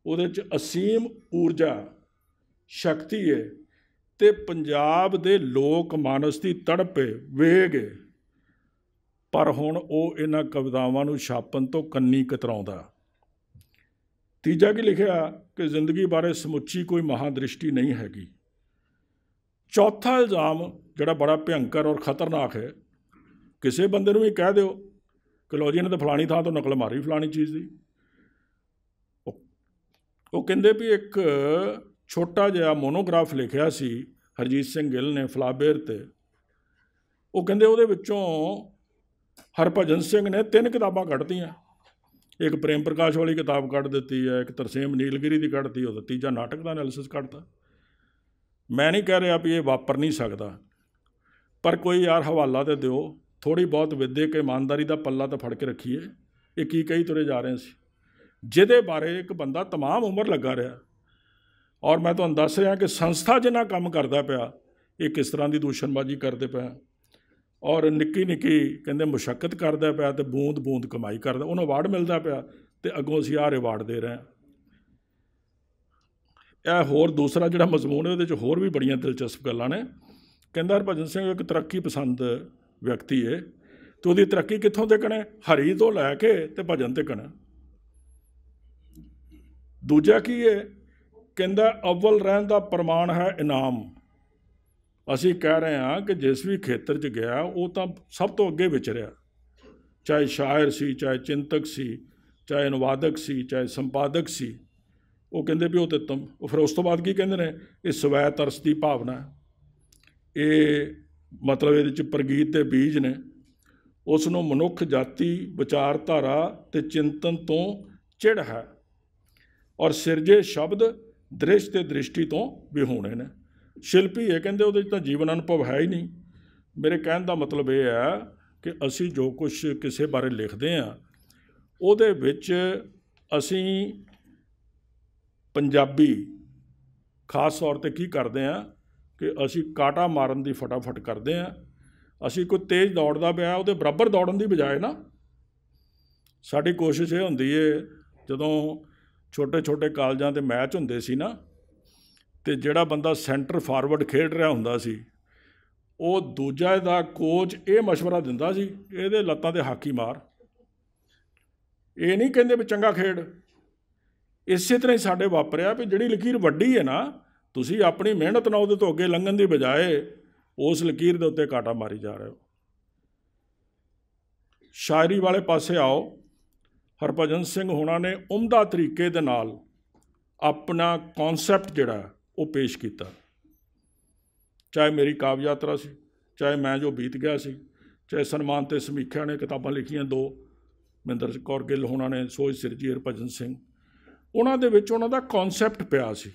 ਉਹਦੇ ਚ ਅਸੀਮ ਊਰਜਾ ਸ਼ਕਤੀ ਹੈ ਤੇ ਪੰਜਾਬ ਦੇ ਲੋਕ ਮਾਨਸ ਦੀ ਤੜਪ ਵੇਗ ਹੈ ਪਰ ਹੁਣ ਉਹ ਇਹਨਾਂ ਕਵਿਤਾਵਾਂ ਨੂੰ ਛਾਪਣ ਤੋਂ ਕੰਨੀ ਕਤਰਾਉਂਦਾ ਤੀਜਾ ਕੀ ਲਿਖਿਆ ਕਿ ਜ਼ਿੰਦਗੀ ਬਾਰੇ ਸਮੁੱਚੀ ਕੋਈ ਮਹਾਦ੍ਰਿਸ਼ਟੀ ਨਹੀਂ ਹੈਗੀ ਚੌਥਾ ਇਲਜ਼ਾਮ ਜਿਹੜਾ ਬੜਾ ਭਿਆੰਕਰ ਔਰ ਖਤਰਨਾਕ ਹੈ ਕਿਸੇ ਬੰਦੇ ਨੂੰ ਵੀ ਕਹਿ ਦਿਓ ਕਿ ਲੋ ਜੀ ਨੇ ਤਾਂ ਫਲਾਣੀ ਥਾਂ ਤੋਂ ਨਕਲ ਮਾਰੀ ਫਲਾਣੀ ਚੀਜ਼ ਦੀ ਉਹ ਕਹਿੰਦੇ ਵੀ ਇੱਕ ਛੋਟਾ ਜਿਹਾ ਮੋਨੋਗ੍ਰਾਫ ਲਿਖਿਆ ਸੀ ਹਰਜੀਤ ਸਿੰਘ ਗਿੱਲ ਨੇ ਫਲਾਬੇਰ ਤੇ ਉਹ ਕਹਿੰਦੇ ਉਹਦੇ ਵਿੱਚੋਂ ਹਰਭਜਨ ਸਿੰਘ ਨੇ ਤਿੰਨ ਕਿਤਾਬਾਂ ਕੱਢਤੀਆਂ ਇੱਕ ਪ੍ਰੇਮ ਪ੍ਰਕਾਸ਼ ਵਾਲੀ ਕਿਤਾਬ ਕੱਢ ਦਿੱਤੀ ਹੈ ਇੱਕ ਤਰਸੇਮ ਨੀਲਗਿਰੀ ਦੀ ਕੱਢਤੀ ਉਹਦਾ ਤੀਜਾ ਨਾਟਕ ਦਾ ਐਨਾਲਿਸਿਸ ਕੱਢਤਾ ਮੈਂ ਨਹੀਂ ਕਹਿ ਰਿਹਾ ਵੀ ਇਹ ਵਾਪਰ ਨਹੀਂ ਸਕਦਾ ਪਰ ਕੋਈ ਯਾਰ ਹਵਾਲਾ ਤੇ ਦਿਓ ਥੋੜੀ ਬਹੁਤ ਵਿਦਿਅਕ ਇਮਾਨਦਾਰੀ ਦਾ ਪੱਲਾ ਤਾਂ ਫੜ ਕੇ ਰੱਖੀਏ ਇਹ ਕੀ ਕਹੀ ਤੁਰੇ ਜਾ ਰਹੇ ਸੀ ਜਿਹਦੇ ਬਾਰੇ ਇੱਕ ਬੰਦਾ तमाम ਉਮਰ ਲੱਗਾ ਰਿਹਾ ਔਰ ਮੈਂ ਤੁਹਾਨੂੰ ਦੱਸ ਰਿਹਾ ਕਿ ਸੰਸਥਾ ਜਿੰਨਾ ਕੰਮ ਕਰਦਾ ਪਿਆ ਇਹ ਕਿਸ ਤਰ੍ਹਾਂ ਦੀ ਦੂਸ਼ਣਬਾਜ਼ੀ ਕਰਦੇ ਪਿਆ ਔਰ ਨਿੱਕੀ ਨਿੱਕੀ ਕਹਿੰਦੇ ਮੁਸ਼ਕਲ ਕਰਦਾ ਪਿਆ ਤੇ ਬੂੰਦ ਬੂੰਦ ਕਮਾਈ ਕਰਦਾ ਉਹਨੂੰ ਅਵਾਰਡ ਮਿਲਦਾ ਪਿਆ ਤੇ ਅੱਗੋਂ ਅਸੀਂ ਆ ਰਿਵਾਰਡ ਦੇ ਰਹੇ ਆ ਇਹ ਹੋਰ ਦੂਸਰਾ ਜਿਹੜਾ ਮਜ਼ਮੂਨ ਹੈ ਉਹਦੇ ਵਿੱਚ ਹੋਰ ਵੀ ਬੜੀਆਂ ਦਿਲਚਸਪ ਗੱਲਾਂ ਨੇ ਕਹਿੰਦਾ ਭਜਨ ਸਿੰਘ ਇੱਕ ਤਰੱਕੀ ਪਸੰਦ ਵਿਅਕਤੀ ਹੈ ਤੇ ਉਹਦੀ ਤਰੱਕੀ ਕਿੱਥੋਂ ਦੇਖਣੇ ਹਰੀ ਤੋਂ ਲੈ ਕੇ ਤੇ ਭਜਨ ਤੇ ਕਣਾ ਦੂਜਾ ਕੀ ਹੈ ਕਹਿੰਦਾ ਅਵਲ ਰਹਿਣ ਦਾ ਪ੍ਰਮਾਣ ਹੈ ਇਨਾਮ ਅਸੀਂ ਕਹਿ ਰਹੇ ਹਾਂ ਕਿ ਜਿਸ ਵੀ ਖੇਤਰ 'ਚ ਗਿਆ ਉਹ ਤਾਂ ਸਭ ਤੋਂ ਅੱਗੇ ਵਿਚਰਿਆ ਚਾਹੇ ਸ਼ਾਇਰ ਸੀ ਚਾਹੇ ਚਿੰਤਕ ਸੀ ਚਾਹੇ ਅਨੁਵਾਦਕ ਸੀ ਚਾਹੇ ਸੰਪਾਦਕ ਸੀ ਉਹ ਕਹਿੰਦੇ ਵੀ ਉਹ ਤੇ ਤੁਮ ਫਿਰ ਉਸ ਤੋਂ ਬਾਅਦ ਕੀ ਕਹਿੰਦੇ ਨੇ ਇਹ ਸਵੈ ਤਰਸ ਦੀ ਭਾਵਨਾ ਇਹ ਮਤਲਬ ਇਹਦੇ ਚ ਪ੍ਰਗੀਤ ਦੇ ਬੀਜ ਨੇ ਉਸ ਨੂੰ ਮਨੁੱਖ ਜਾਤੀ ਵਿਚਾਰਧਾਰਾ ਤੇ ਚਿੰਤਨ ਤੋਂ ਚਿੜ ਹੈ ਔਰ ਸਿਰਜੇ ਸ਼ਬਦ ਦ੍ਰਿਸ਼ ਤੇ ਦ੍ਰਿਸ਼ਟੀ ਤੋਂ ਵਿਹੂਣੇ ਨੇ ਸ਼ਿਲਪੀ ਹੈ ਕਹਿੰਦੇ ਉਹਦੇ ਤਾਂ ਜੀਵਨ ਅਨੁਭਵ ਹੈ ਹੀ ਨਹੀਂ ਮੇਰੇ ਕਹਿਣ ਦਾ ਮਤਲਬ ਇਹ ਹੈ ਕਿ ਅਸੀਂ ਜੋ ਕੁਝ ਕਿਸੇ ਬਾਰੇ ਲਿਖਦੇ ਆ ਉਹਦੇ ਵਿੱਚ ਅਸੀਂ ਪੰਜਾਬੀ ਖਾਸ ਤੌਰ ਤੇ ਕੀ ਕਰਦੇ ਆ ਕਿ ਅਸੀਂ ਕਾਟਾ ਮਾਰਨ ਦੀ ਫਟਾਫਟ ਕਰਦੇ ਆ ਅਸੀਂ ਕੋਈ ਤੇਜ਼ ਦੌੜਦਾ ਪਿਆ ਉਹਦੇ ਬਰਾਬਰ ਦੌੜਨ ਦੀ ਬਜਾਏ ਨਾ ਸਾਡੀ ਕੋਸ਼ਿਸ਼ ਇਹ ਹੁੰਦੀ ਏ ਜਦੋਂ ਛੋਟੇ ਛੋਟੇ ਕਾਲਜਾਂ ਦੇ ਮੈਚ ਹੁੰਦੇ ਸੀ ਨਾ ਤੇ ਜਿਹੜਾ ਬੰਦਾ ਸੈਂਟਰ ਫਾਰਵਰਡ ਖੇਡ ਰਿਹਾ ਹੁੰਦਾ ਸੀ ਉਹ ਦੂਜਾ ਦਾ ਕੋਚ ਇਹ مشਵਰਾ ਦਿੰਦਾ ਸੀ ਇਹਦੇ ਲੱਤਾਂ ਤੇ ਹਾਕੀ ਮਾਰ ਇਹ ਨਹੀਂ ਕਹਿੰਦੇ ਵੀ ਚੰਗਾ ਖੇਡ ਇਸੇ ਤਰ੍ਹਾਂ ਹੀ ਸਾਡੇ ਵਾਪਰਿਆ ਵੀ ਜਿਹੜੀ ਲਕੀਰ ਵੱਡੀ ਹੈ ਨਾ ਤੁਸੀਂ ਆਪਣੀ ਮਿਹਨਤ ਨਾਲ ਉਹਦੇ ਤੋਂ ਅੱਗੇ ਲੰਘਣ ਦੀ ਬਜਾਏ ਉਸ ਲਕੀਰ ਦੇ ਉੱਤੇ ਕਾਟਾ ਮਾਰੀ ਜਾ ਰਹੇ ਹੋ ਸ਼ਾਇਰੀ ਵਾਲੇ ਪਾਸੇ ਆਓ ਹਰਭਜਨ ਸਿੰਘ ਹੁਣਾਂ ਨੇ ਉਮਦਾ ਤਰੀਕੇ ਦੇ ਨਾਲ ਆਪਣਾ ਕਨਸੈਪਟ ਜਿਹੜਾ ਉਹ ਪੇਸ਼ ਕੀਤਾ ਚਾਹੇ ਮੇਰੀ ਕਾਵ ਯਾਤਰਾ ਸੀ ਚਾਹੇ ਮੈਂ ਜੋ ਬੀਤ ਗਿਆ ਸੀ ਚਾਹੇ ਸਨਮਾਨ ਤੇ ਸਮੀਖਿਆ ਨੇ ਕਿਤਾਬਾਂ ਲਿਖੀਆਂ ਦੋ ਮਹਿੰਦਰ ਕੌਰ ਗਿੱਲ ਹੋਣਾ ਨੇ ਸੋਜ ਸਿਰਜੀ ਭਜਨ ਸਿੰਘ ਉਹਨਾਂ ਦੇ ਵਿੱਚ ਉਹਨਾਂ ਦਾ ਕਨਸੈਪਟ ਪਿਆ ਸੀ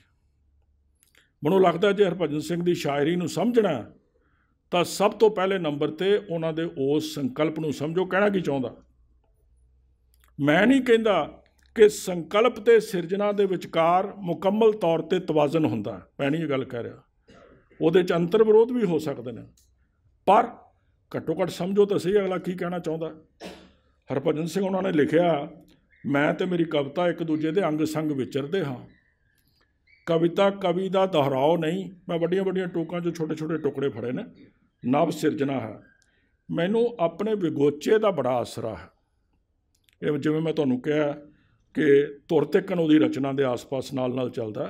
ਮੈਨੂੰ ਲੱਗਦਾ ਜੇ ਹਰਭਜਨ ਸਿੰਘ ਦੀ ਸ਼ਾਇਰੀ ਨੂੰ ਸਮਝਣਾ ਤਾਂ ਸਭ ਤੋਂ ਪਹਿਲੇ ਨੰਬਰ ਤੇ ਉਹਨਾਂ ਦੇ ਉਸ ਸੰਕਲਪ ਨੂੰ ਸਮਝੋ ਕਹਿਣਾ ਕੀ ਚਾਹੁੰਦਾ ਮੈਂ ਨਹੀਂ ਕਹਿੰਦਾ ਕਿ ਸੰਕਲਪ ਤੇ ਸਿਰਜਣਾ ਦੇ ਵਿਚਕਾਰ ਮੁਕੰਮਲ ਤੌਰ ਤੇ ਤਵਾਜ਼ਨ ਹੁੰਦਾ ਪੈਣੀ ਇਹ ਗੱਲ ਕਹਿ ਰਿਹਾ ਉਹਦੇ ਚ ਅੰਤਰ ਵਿਰੋਧ ਵੀ ਹੋ ਸਕਦੇ ਨੇ ਪਰ ਘੱਟੋ ਘੱਟ ਸਮਝੋ ਤਾਂ ਸਹੀ ਅਗਲਾ ਕੀ ਕਹਿਣਾ ਚਾਹੁੰਦਾ ਹਰਪਜਨ ਸਿੰਘ ਉਹਨਾਂ ਨੇ ਲਿਖਿਆ ਮੈਂ ਤੇ ਮੇਰੀ ਕਵਿਤਾ ਇੱਕ ਦੂਜੇ ਦੇ ਅੰਗ ਸੰਗ ਵਿਚਰਦੇ ਹਾਂ ਕਵਿਤਾ ਕਵੀ ਦਾ ਦੁਹਰਾਓ ਨਹੀਂ ਮੈਂ ਵੱਡੀਆਂ ਵੱਡੀਆਂ ਟੋਕਾਂ 'ਚ ਛੋਟੇ ਛੋਟੇ ਟੁਕੜੇ ਫੜੇ ਨੇ ਨਵ ਸਿਰਜਣਾ ਹੈ ਮੈਨੂੰ ਆਪਣੇ ਵਿਗੋਚੇ ਦਾ ਬੜਾ ਅਸਰ ਹੈ ਇਹ ਜਿਵੇਂ ਮੈਂ ਤੁਹਾਨੂੰ ਕਿਹਾ ਕਿ ਧੁਰ ਤੇ ਕਨ ਉਹਦੀ ਰਚਨਾ ਦੇ ਆਸ-ਪਾਸ ਨਾਲ-ਨਾਲ ਚੱਲਦਾ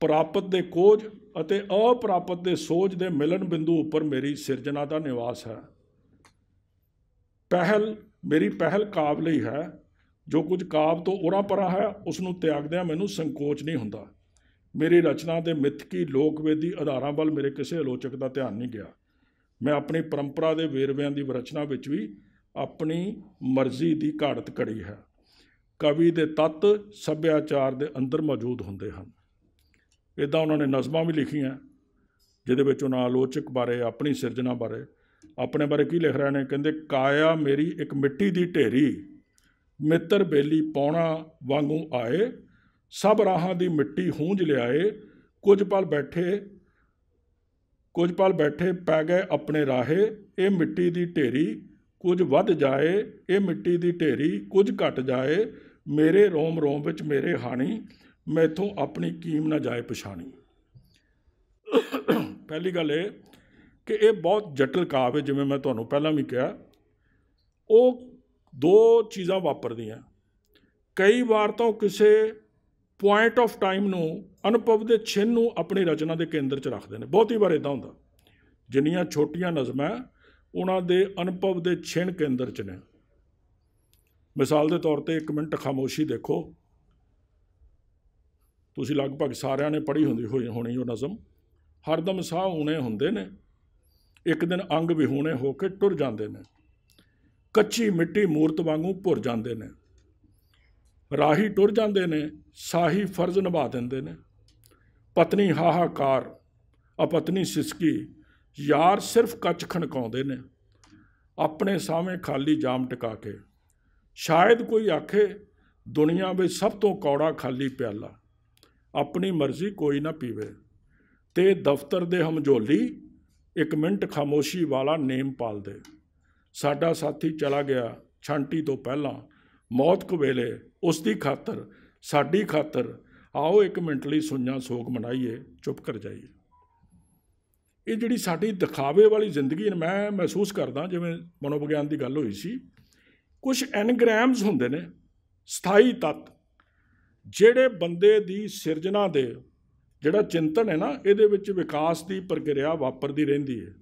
ਪ੍ਰਾਪਤ ਦੇ ਕੋਜ ਅਤੇ ਅਪ੍ਰਾਪਤ ਦੇ ਸੋਜ ਦੇ ਮਿਲਨ ਬਿੰਦੂ ਉੱਪਰ ਮੇਰੀ ਸਿਰਜਣਾ ਦਾ ਨਿਵਾਸ ਹੈ ਪਹਿਲ ਮੇਰੀ ਪਹਿਲ ਕਾਬਲੇ ਹੀ ਹੈ ਜੋ ਕੁਝ ਕਾਬ ਤੋਂ ਉਰਾ ਪਰਾ ਹੈ ਉਸ ਨੂੰ ਤਿਆਗਦਿਆਂ ਮੈਨੂੰ ਸੰਕੋਚ ਨਹੀਂ ਹੁੰਦਾ ਮੇਰੀ ਰਚਨਾ ਦੇ ਮਿੱਥਕੀ ਲੋਕਵੇਦੀ ਆਧਾਰਾਂ ਵੱਲ ਮੇਰੇ ਕਿਸੇ ਆਲੋਚਕ ਦਾ ਧਿਆਨ ਨਹੀਂ ਗਿਆ ਮੈਂ ਆਪਣੀ ਪਰੰਪਰਾ ਦੇ ਵੇਰਵਿਆਂ ਦੀ ਰਚਨਾ ਵਿੱਚ ਵੀ ਆਪਣੀ ਮਰਜ਼ੀ ਦੀ ਘਾੜਤ ਕਰੀ ਹੈ ਕਵੀ ਦੇ ਤੱਤ ਸੱਭਿਆਚਾਰ ਦੇ ਅੰਦਰ ਮੌਜੂਦ ਹੁੰਦੇ ਹਨ ਇਦਾਂ ਉਹਨਾਂ ਨੇ ਨਜ਼ਮਾਂ ਵੀ ਲਿਖੀਆਂ ਜਿਹਦੇ ਵਿੱਚ ਉਹਨਾਂ ਆਲੋਚਕ ਬਾਰੇ ਆਪਣੀ ਸਿਰਜਣਾ ਬਾਰੇ ਆਪਣੇ ਬਾਰੇ ਕੀ ਲਿਖ ਰਹੇ ਨੇ ਕਹਿੰਦੇ ਕਾਇਆ ਮੇਰੀ ਇੱਕ ਮਿੱਟੀ ਦੀ ਢੇਰੀ ਮਿੱਤਰ ਬੇਲੀ ਪੌਣਾ ਵਾਂਗੂ ਆਏ ਸਭ ਰਾਹਾਂ ਦੀ ਮਿੱਟੀ ਹੂੰਜ ਲਿਆਏ ਕੁਝ ਪਲ ਬੈਠੇ ਕੁਝ ਪਲ ਬੈਠੇ ਪੈ ਗਏ ਆਪਣੇ ਰਾਹੇ ਇਹ ਮਿੱਟੀ ਦੀ ਢੇਰੀ ਕੁਝ ਵੱਧ ਜਾਏ ਇਹ ਮਿੱਟੀ ਦੀ ਢੇਰੀ ਕੁਝ ਘਟ ਜਾਏ ਮੇਰੇ ਰੋਮ ਰੋਮ ਵਿੱਚ ਮੇਰੇ ਹਾਣੀ ਮੈਥੋਂ ਆਪਣੀ ਕੀਮ ਨਾ ਜਾਏ ਪਛਾਣੀ ਪਹਿਲੀ ਗੱਲ ਇਹ ਕਿ ਇਹ ਬਹੁਤ ਜਟਲ ਕਾਵ ਹੈ ਜਿਵੇਂ ਮੈਂ ਤੁਹਾਨੂੰ ਪਹਿਲਾਂ ਵੀ ਕਿਹਾ ਉਹ ਦੋ ਚੀਜ਼ਾਂ ਵਾਪਰਦੀਆਂ ਕਈ ਵਾਰ ਤਾਂ ਉਹ ਕਿਸੇ ਪੁਆਇੰਟ ਆਫ ਟਾਈਮ ਨੂੰ ਅਨੁਭਵ ਦੇ ਛਿੰਨ ਨੂੰ ਆਪਣੀ ਰਚਨਾ ਦੇ ਕੇਂਦਰ 'ਚ ਰੱਖਦੇ ਨੇ ਬਹੁਤੀ ਵਾਰ ਇਦਾਂ ਹੁੰਦਾ ਜਿੰਨੀਆਂ ਛੋਟੀਆਂ ਨਜ਼ਮਾਂ ਉਹਨਾਂ ਦੇ ਅਨੁਭਵ ਦੇ ਛਿੰਨ ਕੇਂਦਰ 'ਚ ਨੇ ਮਿਸਾਲ ਦੇ ਤੌਰ ਤੇ 1 ਮਿੰਟ ਖਾਮੋਸ਼ੀ ਦੇਖੋ ਤੁਸੀਂ ਲਗਭਗ ਸਾਰਿਆਂ ਨੇ ਪੜ੍ਹੀ ਹੁੰਦੀ ਹੋਈ ਹੋਣੀ ਉਹ ਨਜ਼ਮ ਹਰਦਮ ਸਾਹ ਹੋਣੇ ਹੁੰਦੇ ਨੇ ਇੱਕ ਦਿਨ ਅੰਗ ਹੋਣੇ ਹੋ ਕੇ ਟੁਰ ਜਾਂਦੇ ਨੇ ਕੱਚੀ ਮਿੱਟੀ ਮੂਰਤ ਵਾਂਗੂ ਭੁਰ ਜਾਂਦੇ ਨੇ ਰਾਹੀ ਟੁਰ ਜਾਂਦੇ ਨੇ ਸਾਹੀ ਫਰਜ਼ ਨਿਭਾ ਦਿੰਦੇ ਨੇ ਪਤਨੀ ਹਾਹਾਕਾਰ ਆ ਪਤਨੀ ਸਿਸਕੀ ਯਾਰ ਸਿਰਫ ਕੱਚ ਖਣਕਾਉਂਦੇ ਨੇ ਆਪਣੇ ਸਾਹਵੇਂ ਖਾਲੀ ਜਾਮ ਟਿਕਾ ਕੇ ਸ਼ਾਇਦ ਕੋਈ ਆਖੇ ਦੁਨੀਆ ਵਿੱਚ ਸਭ ਤੋਂ ਕੌੜਾ ਖਾਲੀ ਪਿਆਲਾ ਆਪਣੀ ਮਰਜ਼ੀ ਕੋਈ ਨਾ ਪੀਵੇ ਤੇ ਦਫ਼ਤਰ ਦੇ ਹਮਝੋਲੀ ਇੱਕ ਮਿੰਟ ਖਾਮੋਸ਼ੀ ਵਾਲਾ ਨੇਮ ਪਾਲਦੇ ਸਾਡਾ ਸਾਥੀ ਚਲਾ ਗਿਆ ਛਾਂਟੀ ਤੋਂ ਪਹਿਲਾਂ ਮੌਤ ਕੋ ਵੇਲੇ ਉਸ ਦੀ ਖਾਤਰ ਸਾਡੀ ਖਾਤਰ ਆਓ ਇੱਕ ਮਿੰਟ ਲਈ ਸੁਣਿਆ ਸੋਗ ਮਨਾਈਏ ਚੁੱਪ ਕਰ ਜਾਈਏ ਇਹ ਜਿਹੜੀ ਸਾਡੀ ਦਿਖਾਵੇ ਵਾਲੀ ਜ਼ਿੰਦਗੀ ਮੈਂ ਮਹਿਸੂਸ ਕਰਦਾ ਜਿਵੇਂ ਮਨੋਵਿਗਿਆਨ ਦੀ ਗੱਲ ਹੋਈ ਸੀ ਕੁਝ ਐਨਗ੍ਰਾਮਸ ਹੁੰਦੇ ਨੇ ਸਥਾਈ ਤੱਤ ਜਿਹੜੇ ਬੰਦੇ ਦੀ ਸਿਰਜਣਾ ਦੇ ਜਿਹੜਾ ਚਿੰਤਨ ਹੈ ਨਾ ਇਹਦੇ ਵਿੱਚ ਵਿਕਾਸ ਦੀ ਪ੍ਰਕਿਰਿਆ ਵਾਪਰਦੀ ਰਹਿੰਦੀ ਹੈ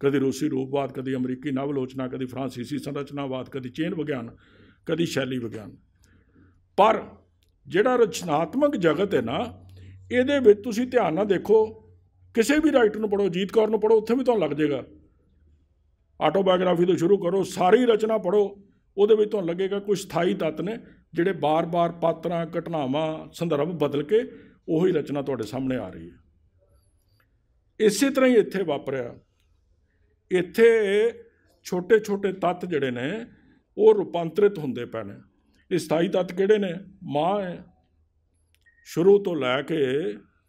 ਕਦੀ ਰੂਸੀ ਰੂਪਵਾਦ ਕਦੀ ਅਮਰੀਕੀ ਨਵਲੋਚਨਾ ਕਦੀ ਫ੍ਰਾਂਸੀਸੀ ਸੰਰਚਨਾਵਾਦ ਕਦੀ ਚੇਨ ਵਿਗਿਆਨ ਕਦੀ ਸ਼ੈਲੀ ਵਿਗਿਆਨ ਪਰ ਜਿਹੜਾ ਰਚਨਾਤਮਕ ਜਗਤ ਹੈ ਨਾ ਇਹਦੇ ਵਿੱਚ ਤੁਸੀਂ ਧਿਆਨ ਨਾਲ ਦੇਖੋ ਕਿਸੇ ਵੀ ਰਾਈਟਰ ਨੂੰ ਪੜੋ ਜੀਤ ਕੌਰ ਨੂੰ ਪੜੋ ਉੱਥੇ ਵੀ ਤੁਹਾਨੂੰ ਲੱਗ ਜਾਏਗਾ ਆਟੋਬਾਇਓਗ੍ਰਾਫੀ ਤੋਂ ਸ਼ੁਰੂ ਕਰੋ ਸਾਰੀ ਰਚਨਾ ਪੜੋ ਉਹਦੇ ਵਿੱਚ ਤੁਹਾਨੂੰ ਲੱਗੇਗਾ ਕੁਝ ਸਥਾਈ ਤੱਤ ਨੇ ਜਿਹੜੇ ਬਾਰ-ਬਾਰ ਪਾਤਰਾਂ ਘਟਨਾਵਾਂ ਸੰਦਰਭ ਬਦਲ ਕੇ ਉਹੀ ਰਚਨਾ ਤੁਹਾਡੇ ਸਾਹਮਣੇ ਆ ਰਹੀ ਹੈ ਇਸੇ ਤਰ੍ਹਾਂ ਹੀ ਇੱਥੇ ਵਾਪਰਿਆ ਇੱਥੇ ਛੋਟੇ-ਛੋਟੇ ਤੱਤ ਜਿਹੜੇ ਨੇ ਉਹ ਰੂਪਾਂਤਰਿਤ ਹੁੰਦੇ ਪੈਣੇ ਇਹ ਸਥਾਈ ਤੱਤ ਕਿਹੜੇ ਨੇ ਮਾਂ ਹੈ ਸ਼ੁਰੂ ਤੋਂ ਲੈ ਕੇ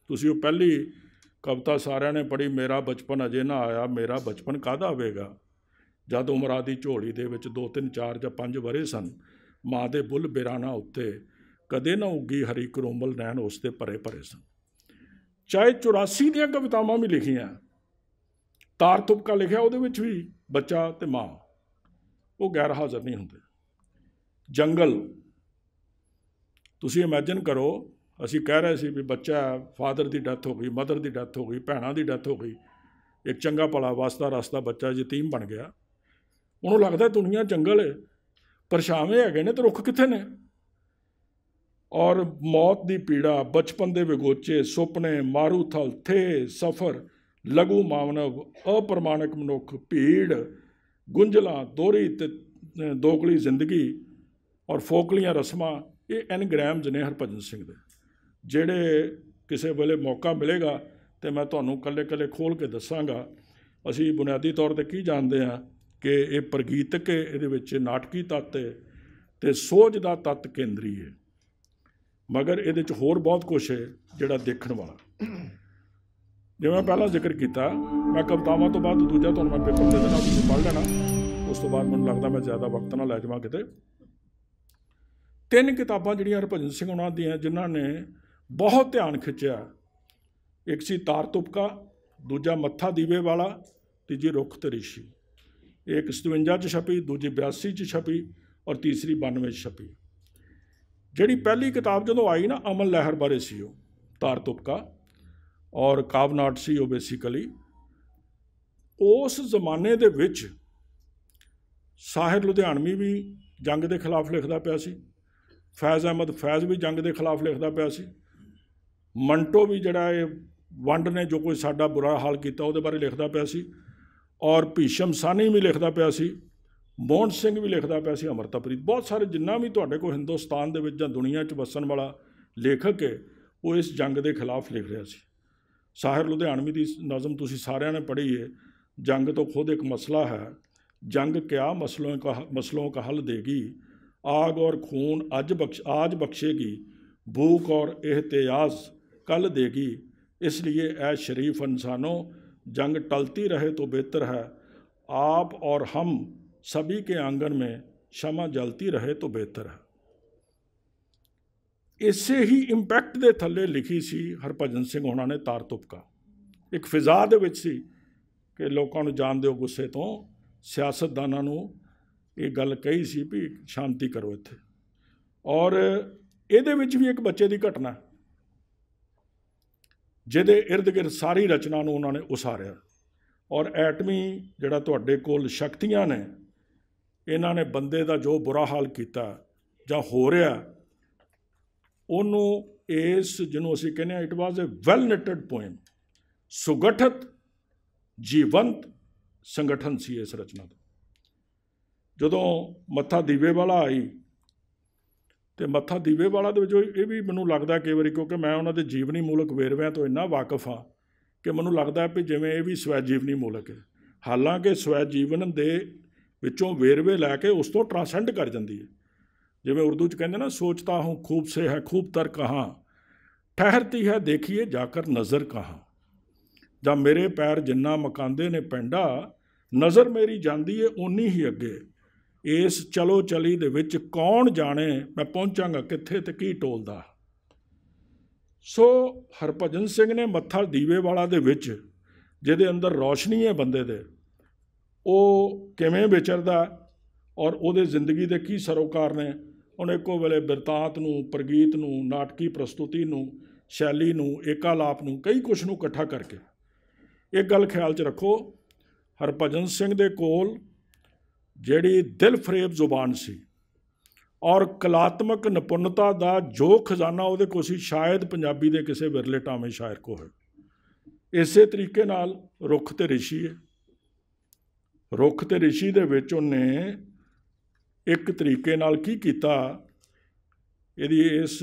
ਤੁਸੀਂ ਉਹ ਪਹਿਲੀ ਕਵਿਤਾ ਸਾਰਿਆਂ ਨੇ ਪੜ੍ਹੀ ਮੇਰਾ ਬਚਪਨ ਅਜੇ ਨਾ ਆਇਆ ਮੇਰਾ ਬਚਪਨ ਕਾਦਾ ਹੋਵੇਗਾ ਜਦ ਉਮਰਾਂ ਦੀ ਝੋਲੀ ਦੇ ਵਿੱਚ 2 3 4 ਜਾਂ 5 ਬਰੇ ਸਨ ਮਾਂ ਦੇ ਬੁੱਲ ਬਿਰਾਨਾ ਉੱਤੇ ਕਦੇ ਨਾ ਉੱਗੀ ਹਰੀ ਕਰੋਮਲ ਨੈਣ ਉਸ ਤੇ ਭਰੇ ਭਰੇ ਸਨ ਚਾਹੇ 84 ਦੀਆਂ ਕਵਿਤਾਵਾਂ ਵੀ ਲਿਖੀਆਂ ਤਾਰਤੁਪ ਕਾ ਲਿਖਿਆ ਉਹਦੇ ਵਿੱਚ ਵੀ ਬੱਚਾ ਤੇ ਮਾਂ ਉਹ ਗੈਰ ਹਾਜ਼ਰ ਨਹੀਂ ਹੁੰਦੇ ਜੰਗਲ ਤੁਸੀਂ ਇਮੇਜਿਨ ਕਰੋ ਅਸੀਂ ਕਹਿ ਰਹੇ ਸੀ ਵੀ ਬੱਚਾ ਫਾਦਰ ਦੀ ਡੈਥ ਹੋ ਗਈ ਮਦਰ ਦੀ ਡੈਥ ਹੋ ਗਈ ਭੈਣਾਂ ਦੀ ਡੈਥ ਹੋ ਗਈ ਇੱਕ ਚੰਗਾ ਭਲਾ ਵਾਸਤਾ ਰਸਤਾ ਬੱਚਾ ਯਤੀਮ ਬਣ ਗਿਆ ਉਹਨੂੰ ਲੱਗਦਾ ਦੁਨੀਆ ਜੰਗਲ ਹੈ ਪਰਛਾਵੇਂ ਹੈਗੇ ਨੇ ਤੇ ਰੁੱਖ ਕਿੱਥੇ ਨੇ ਔਰ ਮੌਤ ਦੀ ਪੀੜਾ ਬਚਪਨ ਦੇ ਵਿਗੋਚੇ ਸੁਪਨੇ ਮਾਰੂਥਲ ਥੇ ਸਫਰ ਲਗੂ ਮਾਨਵ ਅਪਰਮਾਨਕ ਮਨੁੱਖ ਭੀੜ ਗੁੰਝਲਾ ਦੋਰੀ ਤੇ ਦੋਗਲੀ ਜ਼ਿੰਦਗੀ ਔਰ ਫੋਕਲੀਆਂ ਰਸਮਾਂ ਇਹ ਐਨਗ੍ਰਾਮਸ ਨੇ ਹਰਪਜਨ ਸਿੰਘ ਦੇ ਜਿਹੜੇ ਕਿਸੇ ਵੇਲੇ ਮੌਕਾ ਮਿਲੇਗਾ ਤੇ ਮੈਂ ਤੁਹਾਨੂੰ ਕੱਲੇ-ਕੱਲੇ ਖੋਲ ਕੇ ਦੱਸਾਂਗਾ ਅਸੀਂ ਬੁਨਿਆਦੀ ਤੌਰ ਤੇ ਕੀ ਜਾਣਦੇ ਆ ਕਿ ਇਹ ਪ੍ਰਗੀਤਕ ਹੈ ਇਹਦੇ ਵਿੱਚ ਨਾਟਕੀ ਤੱਤ ਹੈ ਤੇ ਸੋਝ ਦਾ ਤੱਤ ਕੇਂਦਰੀ ਹੈ ਮਗਰ ਇਹਦੇ ਵਿੱਚ ਹੋਰ ਬਹੁਤ ਕੁਝ ਹੈ ਜਿਹੜਾ ਦੇਖਣ ਵਾਲਾ ਜਿਵੇਂ ਮੈਂ ਪਹਿਲਾਂ ਜ਼ਿਕਰ ਕੀਤਾ ਮੈਂ ਕਵਤਾਵਾਂ ਤੋਂ ਬਾਅਦ ਦੂਜਾ ਤੁਹਾਨੂੰ ਮੈਂ ਪੇਪਰ ਦੇ ਦੇਣਾ ਤੁਸੀਂ ਪੜ੍ਹ ਲੈਣਾ ਉਸ ਤੋਂ ਬਾਅਦ ਮੈਨੂੰ ਲੱਗਦਾ ਮੈਂ ਜ਼ਿਆਦਾ ਵਕਤ ਨਾ ਲੈ ਜਾਵਾਂ ਕਿਤੇ ਤਿੰਨ ਕਿਤਾਬਾਂ ਜਿਹੜੀਆਂ ਹਰਭਜਨ ਸਿੰਘ ਉਹਨਾਂ ਦੀਆਂ ਜਿਨ੍ਹਾਂ ਨੇ ਬਹੁਤ ਧਿਆਨ ਖਿੱਚਿਆ ਇੱਕ ਸੀ ਤਾਰਤੁਪਕਾ ਦੂਜਾ ਮੱਥਾ ਦੀਵੇ ਵਾਲਾ ਤੀਜੀ ਰੁੱਖ ਤੇ ਰਿਸ਼ੀ ਇੱਕ 57 ਚ ਛਪੀ ਦੂਜੀ 82 ਚ ਛਪੀ ਔਰ ਤੀਸਰੀ 92 ਚ ਛਪੀ ਜਿਹੜੀ ਪਹਿਲੀ ਕਿਤਾਬ ਜਦੋਂ ਆਈ ਨਾ ਅਮਨ ਲਹਿਰ ਬਾਰੇ ਸੀ ਉਹ ਤਾਰ ਤੁਪਕਾ ਔਰ ਕਾਵਨਾਟ ਸੀ ਉਹ ਬੇਸਿਕਲੀ ਉਸ ਜ਼ਮਾਨੇ ਦੇ ਵਿੱਚ ਸਾਹਿਰ ਲੁਧਿਆਣਵੀ ਵੀ ਜੰਗ ਦੇ ਖਿਲਾਫ ਲਿਖਦਾ ਪਿਆ ਸੀ ਫੈਜ਼ ਅਹਿਮਦ ਫੈਜ਼ ਵੀ ਜੰਗ ਦੇ ਖਿਲਾਫ ਲਿਖਦਾ ਪਿਆ ਸੀ ਮੰਟੋ ਵੀ ਜਿਹੜਾ ਇਹ ਵੰਡ ਨੇ ਜੋ ਕੋਈ ਸਾਡਾ ਬੁਰਾ ਹਾਲ ਕੀਤਾ ਉਹਦੇ ਬਾਰੇ ਲਿਖਦਾ ਪਿਆ ਸੀ ਔਰ ਭੀਸ਼ਮ ਸਾਨੀ ਵੀ ਲਿਖਦਾ ਪਿਆ ਸੀ ਮੋਹਨ ਸਿੰਘ ਵੀ ਲਿਖਦਾ ਪਿਆ ਸੀ ਅਮਰਤਾਪ੍ਰੀਤ ਬਹੁਤ ਸਾਰੇ ਜਿੰਨਾ ਵੀ ਤੁਹਾਡੇ ਕੋਲ ਹਿੰਦੁਸਤਾਨ ਦੇ ਵਿੱਚ ਜਾਂ ਦੁਨੀਆ 'ਚ ਵਸਣ ਵਾਲਾ ਲੇਖਕ ਹੈ ਉਹ ਇਸ ਜੰਗ ਦੇ ਖਿਲਾਫ ਲਿਖ ਰਿਹਾ ਸੀ ਸਾਹਿਰ ਲੁਧਿਆਣਵੀ ਦੀ ਨਜ਼ਮ ਤੁਸੀਂ ਸਾਰਿਆਂ ਨੇ ਪੜ੍ਹੀ ਹੈ ਜੰਗ ਤੋਂ ਖੁਦ ਇੱਕ ਮਸਲਾ ਹੈ ਜੰਗ ਕਿਆ ਮਸਲੋਂ ਕਾ ਮਸਲੋਂ ਕਾ ਹੱਲ ਦੇਗੀ ਆਗ ਔਰ ਖੂਨ ਅੱਜ ਬਖਸ਼ ਆਜ ਬਖਸ਼ੇਗੀ ਭੂਖ ਔਰ ਇਹਤਿਆਜ਼ ਕੱਲ ਦੇਗੀ ਇਸ ਲਈ ਐ ਸ਼ਰੀਫ ਇਨਸਾਨੋ जंग टलती रहे तो बेहतर है आप और हम सभी के आंगन में क्षमा जलती रहे तो बेहतर है ਇਸੇ ਹੀ ਇੰਪੈਕਟ ਦੇ ਥੱਲੇ ਲਿਖੀ ਸੀ ਹਰਭਜਨ ਸਿੰਘ ਹੋਣਾ ਨੇ ਤਾਰਤੁਪਕਾ ਇੱਕ ਫਿਜ਼ਾ ਦੇ ਵਿੱਚ ਸੀ ਕਿ ਲੋਕਾਂ ਨੂੰ ਜਾਣਦੇ ਹੋ ਗੁੱਸੇ ਤੋਂ ਸਿਆਸਤਦਾਨਾਂ ਨੂੰ ਇਹ ਗੱਲ ਕਹੀ ਸੀ ਵੀ ਸ਼ਾਂਤੀ ਕਰੋ ਇੱਥੇ ਔਰ ਇਹਦੇ ਵਿੱਚ ਵੀ ਇੱਕ ਬੱਚੇ ਦੀ ਘਟਨਾ ਜਿਹਦੇ ird-gird ਸਾਰੀ ਰਚਨਾ ਨੂੰ ਉਹਨਾਂ ਨੇ ਉਸਾਰਿਆ ਔਰ ਐਟਮੀ ਜਿਹੜਾ ਤੁਹਾਡੇ ਕੋਲ ਸ਼ਕਤੀਆਂ ਨੇ ਇਹਨਾਂ ਨੇ ਬੰਦੇ ਦਾ ਜੋ ਬੁਰਾ ਹਾਲ ਕੀਤਾ ਜਾਂ ਹੋ ਰਿਹਾ ਉਹਨੂੰ ਇਸ ਜਿਹਨੂੰ ਅਸੀਂ ਕਹਿੰਦੇ ਆ it was a well knitted poem ਸੁਗਠਤ ਜੀਵੰਤ ਸੰਗਠਨ ਸੀ ਇਸ ਰਚਨਾ ਦਾ ਜਦੋਂ ਮੱਥਾ ਦੀਵੇ ਵਾਲਾ ਆਈ ਤੇ ਮੱਥਾ ਦੀਵੇ ਵਾਲਾ ਦੇ ਵਿੱਚ ਇਹ ਵੀ ਮੈਨੂੰ ਲੱਗਦਾ ਕਈ ਵਾਰੀ ਕਿਉਂਕਿ ਮੈਂ ਉਹਨਾਂ ਦੇ ਜੀਵਨੀ ਮੂਲਕ ਵੇਰਵਿਆਂ ਤੋਂ ਇੰਨਾ ਵਾਕਿਫ ਆ ਕਿ ਮੈਨੂੰ ਲੱਗਦਾ ਵੀ ਜਿਵੇਂ ਇਹ ਵੀ ਸਵੈ ਜੀਵਨੀ ਮੂਲਕ ਹੈ ਹਾਲਾਂਕਿ ਸਵੈ ਜੀਵਨ ਦੇ ਵਿੱਚੋਂ ਵੇਰਵੇ ਲੈ ਕੇ ਉਸ ਤੋਂ ਟ੍ਰਾਂਸੈਂਡ ਕਰ ਜਾਂਦੀ ਹੈ ਜਿਵੇਂ ਉਰਦੂ ਚ ਕਹਿੰਦੇ ਨਾ ਸੋਚਤਾ ਹੂੰ ਖੂਬ ਸੇ ਹੈ ਖੂਬ ਤਰ ਕਹਾ ਠਹਿਰਤੀ ਹੈ ਦੇਖੀਏ ਜਾਕਰ ਨਜ਼ਰ ਕਹਾ ਜਾਂ ਮੇਰੇ ਪੈਰ ਜਿੰਨਾ ਮਕਾਂਦੇ ਨੇ ਪੈਂਡਾ ਨਜ਼ਰ ਮੇਰੀ ਜਾਂਦੀ ਏ ਉਨੀ ਹੀ ਅੱਗੇ ਇਸ ਚਲੋ ਚਲੀ ਦੇ ਵਿੱਚ ਕੌਣ ਜਾਣੇ ਮੈਂ ਪਹੁੰਚਾਂਗਾ ਕਿੱਥੇ ਤੇ ਕੀ ਟੋਲਦਾ ਸੋ ਹਰਭਜਨ ਸਿੰਘ ਨੇ ਮੱਥਾ ਦੀਵੇ ਵਾਲਾ ਦੇ ਵਿੱਚ ਜਿਹਦੇ ਅੰਦਰ ਰੌਸ਼ਨੀ ਹੈ ਬੰਦੇ ਦੇ ਉਹ ਕਿਵੇਂ ਵਿਚਰਦਾ ਔਰ ਉਹਦੇ ਜ਼ਿੰਦਗੀ ਦੇ ਕੀ ਸਰੋਕਾਰ ਨੇ ਉਹਨੇ ਕੋ ਵੇਲੇ ਬਿਰਤਾਂਤ ਨੂੰ ਪ੍ਰਗੀਤ ਨੂੰ ਨਾਟਕੀ ਪ੍ਰਸਤੁਤੀ ਨੂੰ ਸ਼ੈਲੀ ਨੂੰ ਏਕਾਲਾਪ ਨੂੰ ਕਈ ਕੁਛ ਨੂੰ ਇਕੱਠਾ ਕਰਕੇ ਇੱਕ ਗੱਲ ਖਿਆਲ 'ਚ ਰੱਖੋ ਹਰਭਜਨ ਸਿੰਘ ਦੇ ਕੋਲ ਜਿਹੜੀ ਦਿਲ ਫਰੇਬ ਜ਼ੁਬਾਨ ਸੀ ਔਰ ਕਲਾਤਮਕ ਨਿਪੁੰਨਤਾ ਦਾ ਜੋ ਖਜ਼ਾਨਾ ਉਹਦੇ ਕੋਲ ਸੀ ਸ਼ਾਇਦ ਪੰਜਾਬੀ ਦੇ ਕਿਸੇ ਵਿਰਲੇ ਟਾਵੇਂ ਸ਼ਾਇਰ ਕੋ ਹੈ ਇਸੇ ਤਰੀਕੇ ਨਾਲ ਰੁੱਖ ਤੇ ਰਿਸ਼ੀ ਹੈ ਰੁੱਖ ਤੇ ਰਿਸ਼ੀ ਦੇ ਵਿੱਚ ਉਹਨੇ ਇੱਕ ਤਰੀਕੇ ਨਾਲ ਕੀ ਕੀਤਾ ਇਹਦੀ ਇਸ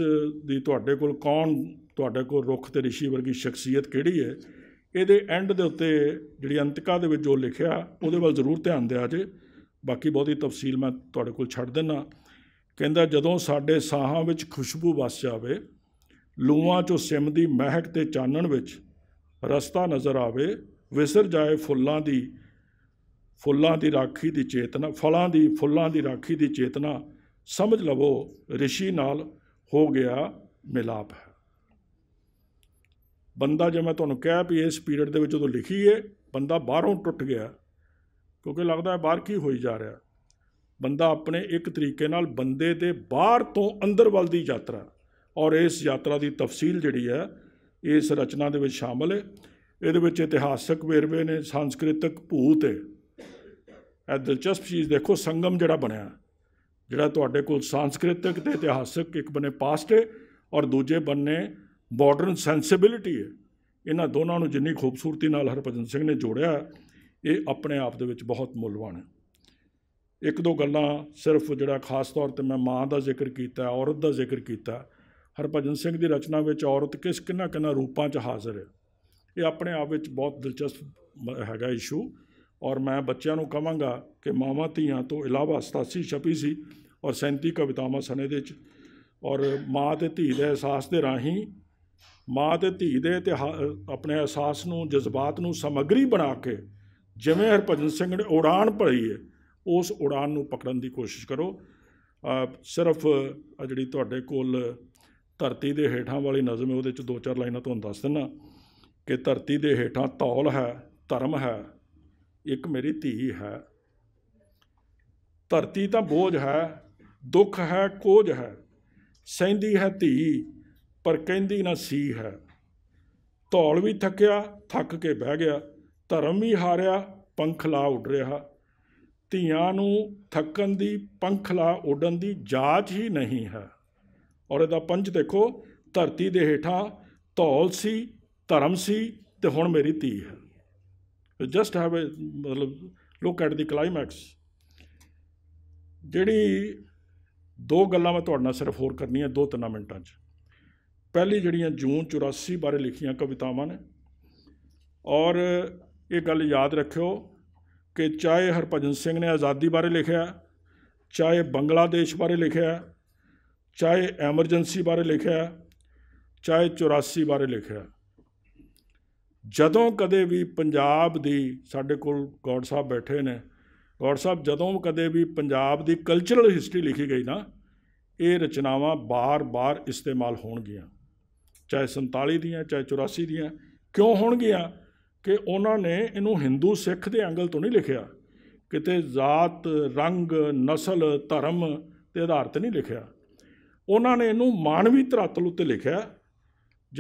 ਦੀ ਤੁਹਾਡੇ ਕੋਲ ਕੌਣ ਤੁਹਾਡੇ ਕੋਲ ਰੁੱਖ ਤੇ ਰਿਸ਼ੀ ਵਰਗੀ ਸ਼ਖਸੀਅਤ ਕਿਹੜੀ ਹੈ ਇਹਦੇ ਐਂਡ ਦੇ ਉੱਤੇ ਜਿਹੜੀ ਅੰਤਿਕਾ ਦੇ ਵਿੱਚ ਜੋ ਲਿਖਿਆ ਉਹਦੇ ਵੱਲ ਜ਼ਰੂਰ ਧਿਆਨ ਦਿਆ ਜੇ ਬਾਕੀ ਬਹੁਤੀ ਤਫਸੀਲ ਮੈਂ ਤੁਹਾਡੇ ਕੋਲ ਛੱਡ ਦਿੰਨਾ ਕਹਿੰਦਾ ਜਦੋਂ ਸਾਡੇ ਸਾਹਾਂ ਵਿੱਚ ਖੁਸ਼ਬੂ ਵਸ ਜਾਵੇ ਲੂਆਂ ਚੋਂ ਸਿਮ ਦੀ ਮਹਿਕ ਤੇ ਚਾਨਣ ਵਿੱਚ ਰਸਤਾ ਨਜ਼ਰ ਆਵੇ ਵਿਸਰ ਜਾਏ ਫੁੱਲਾਂ ਦੀ ਫੁੱਲਾਂ ਦੀ ਰਾਖੀ ਦੀ ਚੇਤਨਾ ਫਲਾਂ ਦੀ ਫੁੱਲਾਂ ਦੀ ਰਾਖੀ ਦੀ ਚੇਤਨਾ ਸਮਝ ਲਵੋ ਰਿਸ਼ੀ ਨਾਲ ਹੋ ਗਿਆ ਮਿਲਾਪ ਹੈ ਬੰਦਾ ਜੇ ਮੈਂ ਤੁਹਾਨੂੰ ਕਹਿ ਵੀ ਇਸ ਪੀਰੀਅਡ ਦੇ ਵਿੱਚ ਉਹ ਲਿਖੀ ਏ ਬੰਦਾ ਬਾਹਰੋਂ ਟੁੱਟ ਗਿਆ ਕਿਉਂਕਿ ਲੱਗਦਾ ਹੈ ਬਾਹਰ ਕੀ ਹੋਈ ਜਾ ਰਿਹਾ ਬੰਦਾ ਆਪਣੇ ਇੱਕ ਤਰੀਕੇ ਨਾਲ ਬੰਦੇ ਦੇ ਬਾਹਰ ਤੋਂ ਅੰਦਰ ਵੱਲ ਦੀ ਯਾਤਰਾ ਔਰ ਇਸ ਯਾਤਰਾ ਦੀ ਤਫਸੀਲ ਜਿਹੜੀ ਹੈ ਇਸ ਰਚਨਾ ਦੇ ਵਿੱਚ ਸ਼ਾਮਲ ਹੈ ਇਹਦੇ ਵਿੱਚ ਇਤਿਹਾਸਕ ਵੇਰਵੇ ਨੇ ਸੰਸਕ੍ਰਿਤਕ ਭੂਤ ਹੈ ਇਹ ਦਿਲਚਸਪ ਚੀਜ਼ ਦੇਖੋ ਸੰਗਮ ਜਿਹੜਾ ਬਣਿਆ ਜਿਹੜਾ ਤੁਹਾਡੇ ਕੋਲ ਸੰਸਕ੍ਰਿਤਕ ਤੇ ਇਤਿਹਾਸਕ ਇੱਕ ਬਨੇ ਪਾਸਟ ਹੈ ਔਰ ਦੂਜੇ ਬਨੇ ਮਾਡਰਨ ਸੈਂਸਿਬਿਲਿਟੀ ਹੈ ਇਹਨਾਂ ਦੋਨਾਂ ਨੂੰ ਜਿੰਨੀ ਖੂਬਸੂਰਤੀ ਨਾਲ ਹਰਭਜਨ ਸਿੰਘ ਨੇ ਜੋੜਿਆ ਇਹ ਆਪਣੇ ਆਪ ਦੇ ਵਿੱਚ ਬਹੁਤ ਮੁੱਲਵਾਨ ਹੈ ਇੱਕ ਦੋ ਗੱਲਾਂ ਸਿਰਫ ਜਿਹੜਾ ਖਾਸ ਤੌਰ ਤੇ ਮੈਂ ਮਾਂ ਦਾ ਜ਼ਿਕਰ ਕੀਤਾ ਔਰਤ ਦਾ ਜ਼ਿਕਰ ਕੀਤਾ ਹਰਭਜਨ ਸਿੰਘ ਦੀ ਰਚਨਾ ਵਿੱਚ ਔਰਤ ਕਿਸ ਕਿੰਨਾ ਕਿੰਨਾ ਰੂਪਾਂ 'ਚ ਹਾਜ਼ਰ ਹੈ ਇਹ ਆਪਣੇ ਆਪ ਵਿੱਚ ਬਹੁਤ ਦਿਲਚਸਪ ਹੈਗਾ ਇਸ਼ੂ ਔਰ ਮੈਂ ਬੱਚਿਆਂ ਨੂੰ ਕਹਾਂਗਾ ਕਿ ਮਾਵਾਂ ਧੀਆਂ ਤੋਂ ਇਲਾਵਾ 87 ਛਪੀ ਸੀ ਔਰ 37 ਕਵਿਤਾਵਾਂ ਸਨੇ ਦੇ ਚ ਔਰ ਮਾਂ ਤੇ ਧੀ ਦੇ ਅਹਿਸਾਸ ਦੇ ਰਾਹੀਂ ਮਾਂ ਤੇ ਧੀ ਦੇ ਇਤਿਹਾਸ ਆਪਣੇ ਅਹਿਸਾਸ ਨੂੰ ਜਜ਼ਬਾਤ ਨੂੰ ਸਮਗਰੀ ਬਣਾ ਕੇ ਜਿਵੇਂ ਹਰਭਜਨ ਸਿੰਘ ਨੇ ਉਡਾਨ ਭਰੀ ਹੈ ਉਸ ਉਡਾਨ ਨੂੰ ਪਕੜਨ ਦੀ ਕੋਸ਼ਿਸ਼ ਕਰੋ ਸਿਰਫ ਆ ਜਿਹੜੀ ਤੁਹਾਡੇ ਕੋਲ ਧਰਤੀ ਦੇ ਹੇਠਾਂ ਵਾਲੀ ਨਜ਼ਮ ਹੈ ਉਹਦੇ ਚ ਦੋ ਚਾਰ ਲਾਈਨਾਂ ਤੁਹਾਨੂੰ ਦੱਸ ਦਿੰਨਾ ਕਿ ਧਰਤੀ ਦੇ ਹੇਠਾਂ ਤੌਲ ਹੈ ਧਰਮ ਹੈ ਇੱਕ ਮੇਰੀ ਧੀ ਹੈ ਧਰਤੀ ਤਾਂ ਬੋਝ ਹੈ ਦੁੱਖ ਹੈ ਕੋਝ ਹੈ ਸਹਿੰਦੀ ਹੈ ਧੀ ਪਰ ਕਹਿੰਦੀ ਨਾ ਸੀ ਹੈ ਤੌਲ ਵੀ ਥੱਕਿਆ ਥੱਕ ਕੇ ਬਹਿ ਗਿਆ ਧਰਮ ਹੀ ਹਾਰਿਆ ਪੰਖਲਾ ਉੱਡ ਰਿਹਾ ਧੀਆਂ ਨੂੰ ਥੱਕਣ ਦੀ ਪੰਖਲਾ ਉਡਣ ਦੀ ਜਾਚ ਹੀ ਨਹੀਂ ਹੈ ਔਰ ਇਹਦਾ ਪੰਜ ਦੇਖੋ ਧਰਤੀ ਦੇ ਹੇਠਾਂ ਧੌਲ ਸੀ ਧਰਮ ਸੀ ਤੇ ਹੁਣ ਮੇਰੀ ਧੀ ਹੈ ਜਸਟ ਹੈਵ ਅ ਮਤਲਬ ਲੁੱਕ ਐਟ ਦੀ ਕਲਾਈਮੈਕਸ ਜਿਹੜੀ ਦੋ ਗੱਲਾਂ ਮੈਂ ਤੁਹਾਡੇ ਨਾਲ ਸਿਰਫ ਹੋਰ ਕਰਨੀਆਂ ਦੋ ਤਿੰਨ ਮਿੰਟਾਂ 'ਚ ਪਹਿਲੀ ਜਿਹੜੀਆਂ ਜੂਨ 84 ਬਾਰੇ ਲਿਖੀਆਂ ਕਵਿਤਾਵਾਂ ਨੇ ਔਰ ਇਹ ਗੱਲ ਯਾਦ ਰੱਖਿਓ ਕਿ ਚਾਹੇ ਹਰਪਜਨ ਸਿੰਘ ਨੇ ਆਜ਼ਾਦੀ ਬਾਰੇ ਲਿਖਿਆ ਚਾਹੇ ਬੰਗਲਾਦੇਸ਼ ਬਾਰੇ ਲਿਖਿਆ ਚਾਹੇ ਐਮਰਜੈਂਸੀ ਬਾਰੇ ਲਿਖਿਆ ਚਾਹੇ 84 ਬਾਰੇ ਲਿਖਿਆ ਜਦੋਂ ਕਦੇ ਵੀ ਪੰਜਾਬ ਦੀ ਸਾਡੇ ਕੋਲ ਗੌਰ ਸਾਹਿਬ ਬੈਠੇ ਨੇ ਗੌਰ ਸਾਹਿਬ ਜਦੋਂ ਕਦੇ ਵੀ ਪੰਜਾਬ ਦੀ ਕਲਚਰਲ ਹਿਸਟਰੀ ਲਿਖੀ ਗਈ ਨਾ ਇਹ ਰਚਨਾਵਾਂ ਬਾਰ-ਬਾਰ ਇਸਤੇਮਾਲ ਹੋਣਗੀਆਂ ਚਾਹੇ 47 ਦੀਆਂ ਚਾਹੇ 84 ਦੀਆਂ ਕਿਉਂ ਹੋਣਗੀਆਂ ਕਿ ਉਹਨਾਂ ਨੇ ਇਹਨੂੰ ਹਿੰਦੂ ਸਿੱਖ ਦੇ ਐਂਗਲ ਤੋਂ ਨਹੀਂ ਲਿਖਿਆ ਕਿਤੇ ਜ਼ਾਤ ਰੰਗ ਨਸਲ ਧਰਮ ਤੇ ਆਧਾਰਿਤ ਨਹੀਂ ਲਿਖਿਆ ਉਹਨਾਂ ਨੇ ਇਹਨੂੰ ਮਾਨਵੀ ਤਰਤਲ ਉੱਤੇ ਲਿਖਿਆ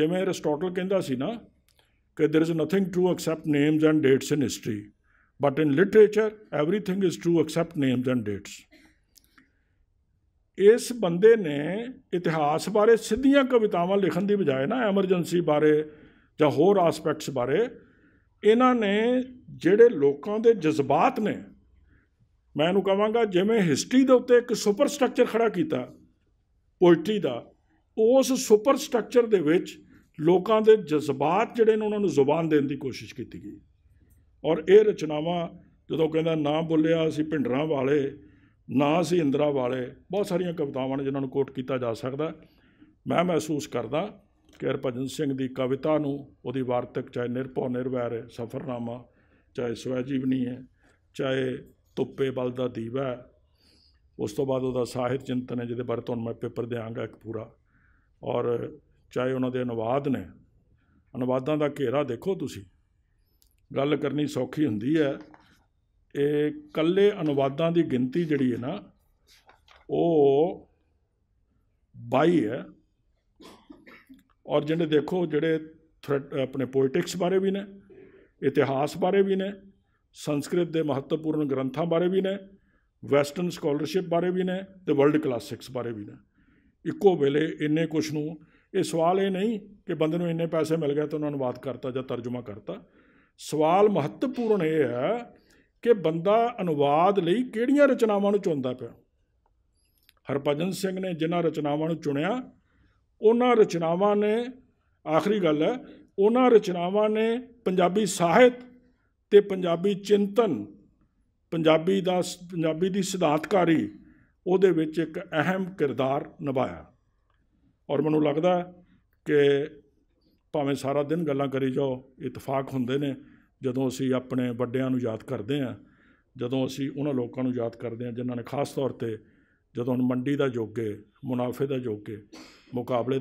ਜਿਵੇਂ ਅਰਿਸਟੋਟਲ ਕਹਿੰਦਾ ਸੀ ਨਾ ਕਿ there is nothing to except names and dates in history but in literature everything is to except names and dates ਇਸ ਬੰਦੇ ਨੇ ਇਤਿਹਾਸ ਬਾਰੇ ਸਿੱਧੀਆਂ ਕਵਿਤਾਵਾਂ ਲਿਖਣ ਦੀ ਬਜਾਏ ਨਾ ਐਮਰਜੈਂਸੀ ਬਾਰੇ ਜਾਂ ਹੋਰ ਐਸਪੈਕਟਸ ਬਾਰੇ ਇਹਨਾਂ ਨੇ ਜਿਹੜੇ ਲੋਕਾਂ ਦੇ ਜਜ਼ਬਾਤ ਨੇ ਮੈਂ ਇਹਨੂੰ ਕਹਾਂਗਾ ਜਿਵੇਂ ਹਿਸਟਰੀ ਦੇ ਉੱਤੇ ਇੱਕ ਸੁਪਰ ਸਟਰਕਚਰ ਖੜਾ ਕੀਤਾ ਪੋਇਟਰੀ ਦਾ ਉਸ ਸੁਪਰ ਸਟਰਕਚਰ ਦੇ ਵਿੱਚ ਲੋਕਾਂ ਦੇ ਜਜ਼ਬਾਤ ਜਿਹੜੇ ਨੇ ਉਹਨਾਂ ਨੂੰ ਜ਼ੁਬਾਨ ਦੇਣ ਦੀ ਕੋਸ਼ਿਸ਼ ਕੀਤੀ ਗਈ ਔਰ ਇਹ ਰਚਨਾਵਾਂ ਜਦੋਂ ਕਹਿੰਦਾ ਨਾ ਬੋਲਿਆ ਅਸੀਂ ਭਿੰਡਰਾਂ ਵਾਲੇ ਨਾ ਅਸੀਂ ਇੰਦਰਾ ਵਾਲੇ ਬਹੁਤ ਸਾਰੀਆਂ ਕਵਿਤਾਵਾਂ ਨੇ ਜਿਨ੍ਹਾਂ ਨੂੰ ਕੋਟ ਕੀਤਾ ਜਾ ਸਕਦਾ ਮੈਂ ਮਹਿਸੂਸ ਕਰਦਾ ਕਿ ਸਿੰਘ ਦੀ ਕਵਿਤਾ ਨੂੰ ਉਹਦੀ ਵਾਰਤਕ ਚਾਹੇ ਨਿਰਭਉ ਨਿਰਵੈਰ ਸਫਰਨਾਮਾ ਚਾਹੇ ਸਵੈ ਜੀਵਨੀ ਹੈ ਚਾਹੇ ਤੁੱਪੇ ਬਲ ਦਾ ਦੀਵਾ ਉਸ ਤੋਂ ਬਾਅਦ ਉਹਦਾ ਸਾਹਿਤ ਚਿੰਤਨ ਹੈ ਜਿਹਦੇ ਬਾਰੇ ਤੁਹਾਨੂੰ ਮੈਂ ਪੇਪਰ ਦੇਵਾਂਗਾ ਇੱਕ ਪੂਰਾ ਔਰ ਚਾਹੇ ਉਹਨਾਂ ਦੇ ਅਨੁਵਾਦ ਨੇ ਅਨੁਵਾਦਾਂ ਦਾ ਘੇਰਾ ਦੇਖੋ ਤੁਸੀਂ ਗੱਲ ਕਰਨੀ ਸੌਖੀ ਹੁੰਦੀ ਹੈ ਇਹ ਕੱਲੇ ਅਨੁਵਾਦਾਂ ਦੀ ਗਿਣਤੀ ਜਿਹੜੀ ਹੈ ਨਾ ਉਹ 22 ਹੈ ਔਰ ਜਿਹੜੇ ਦੇਖੋ ਜਿਹੜੇ ਆਪਣੇ ਪੋਲਿਟਿਕਸ ਬਾਰੇ ਵੀ ਨੇ ਇਤਿਹਾਸ ਬਾਰੇ ਵੀ ਨੇ ਸੰਸਕ੍ਰਿਤ ਦੇ ਮਹੱਤਵਪੂਰਨ ਗ੍ਰੰਥਾਂ ਬਾਰੇ ਵੀ ਨੇ ਵੈਸਟਰਨ ਸਕਾਲਰਸ਼ਿਪ ਬਾਰੇ ਵੀ ਨੇ ਤੇ ਵਰਲਡ ਕਲਾਸਿਕਸ ਬਾਰੇ ਵੀ ਨੇ ਇੱਕੋ ਵੇਲੇ ਇੰਨੇ ਕੁਝ ਨੂੰ ਇਹ ਸਵਾਲ ਇਹ ਨਹੀਂ ਕਿ ਬੰਦੇ ਨੂੰ ਇੰਨੇ ਪੈਸੇ ਮਿਲ ਗਏ ਤਾਂ ਉਹਨਾਂ ਨੂੰ ਬਾਤ ਕਰਤਾ ਜਾਂ ਤਰਜਮਾ ਕਰਤਾ ਸਵਾਲ ਮਹੱਤਵਪੂਰਨ ਇਹ ਹੈ ਕਿ ਬੰਦਾ ਅਨੁਵਾਦ ਲਈ ਕਿਹੜੀਆਂ ਰਚਨਾਵਾਂ ਨੂੰ ਚੁਣਦਾ ਪਿਆ ਹਰਪਜਨ ਸਿੰਘ ਨੇ ਜਿਨ੍ਹਾਂ ਰਚਨਾਵਾਂ ਨੂੰ ਚੁਣਿਆ ਉਹਨਾਂ ਰਚਨਾਵਾਂ ਨੇ ਆਖਰੀ ਗੱਲ ਹੈ ਉਹਨਾਂ ਰਚਨਾਵਾਂ ਨੇ ਪੰਜਾਬੀ ਸਾਹਿਤ ਤੇ ਪੰਜਾਬੀ ਚਿੰਤਨ ਪੰਜਾਬੀ ਦਾ ਪੰਜਾਬੀ ਦੀ ਸਿਧਾਂਤਕਾਰੀ ਉਹਦੇ ਵਿੱਚ ਇੱਕ ਅਹਿਮ ਕਿਰਦਾਰ ਨਿਭਾਇਆ ਔਰ ਮੈਨੂੰ ਲੱਗਦਾ ਕਿ ਭਾਵੇਂ ਸਾਰਾ ਦਿਨ ਗੱਲਾਂ ਕਰੀ ਜਾਓ ਇਤਫਾਕ ਹੁੰਦੇ ਨੇ ਜਦੋਂ ਅਸੀਂ ਆਪਣੇ ਵੱਡਿਆਂ ਨੂੰ ਯਾਦ ਕਰਦੇ ਹਾਂ ਜਦੋਂ ਅਸੀਂ ਉਹਨਾਂ ਲੋਕਾਂ ਨੂੰ ਯਾਦ ਕਰਦੇ ਹਾਂ ਜਿਨ੍ਹਾਂ ਨੇ ਖਾਸ ਤੌਰ ਤੇ ਜਦੋਂ ਮੰਡੀ ਦਾ ਜੋਗੇ ਮੁਨਾਫੇ ਦਾ ਜੋਗੇ mukable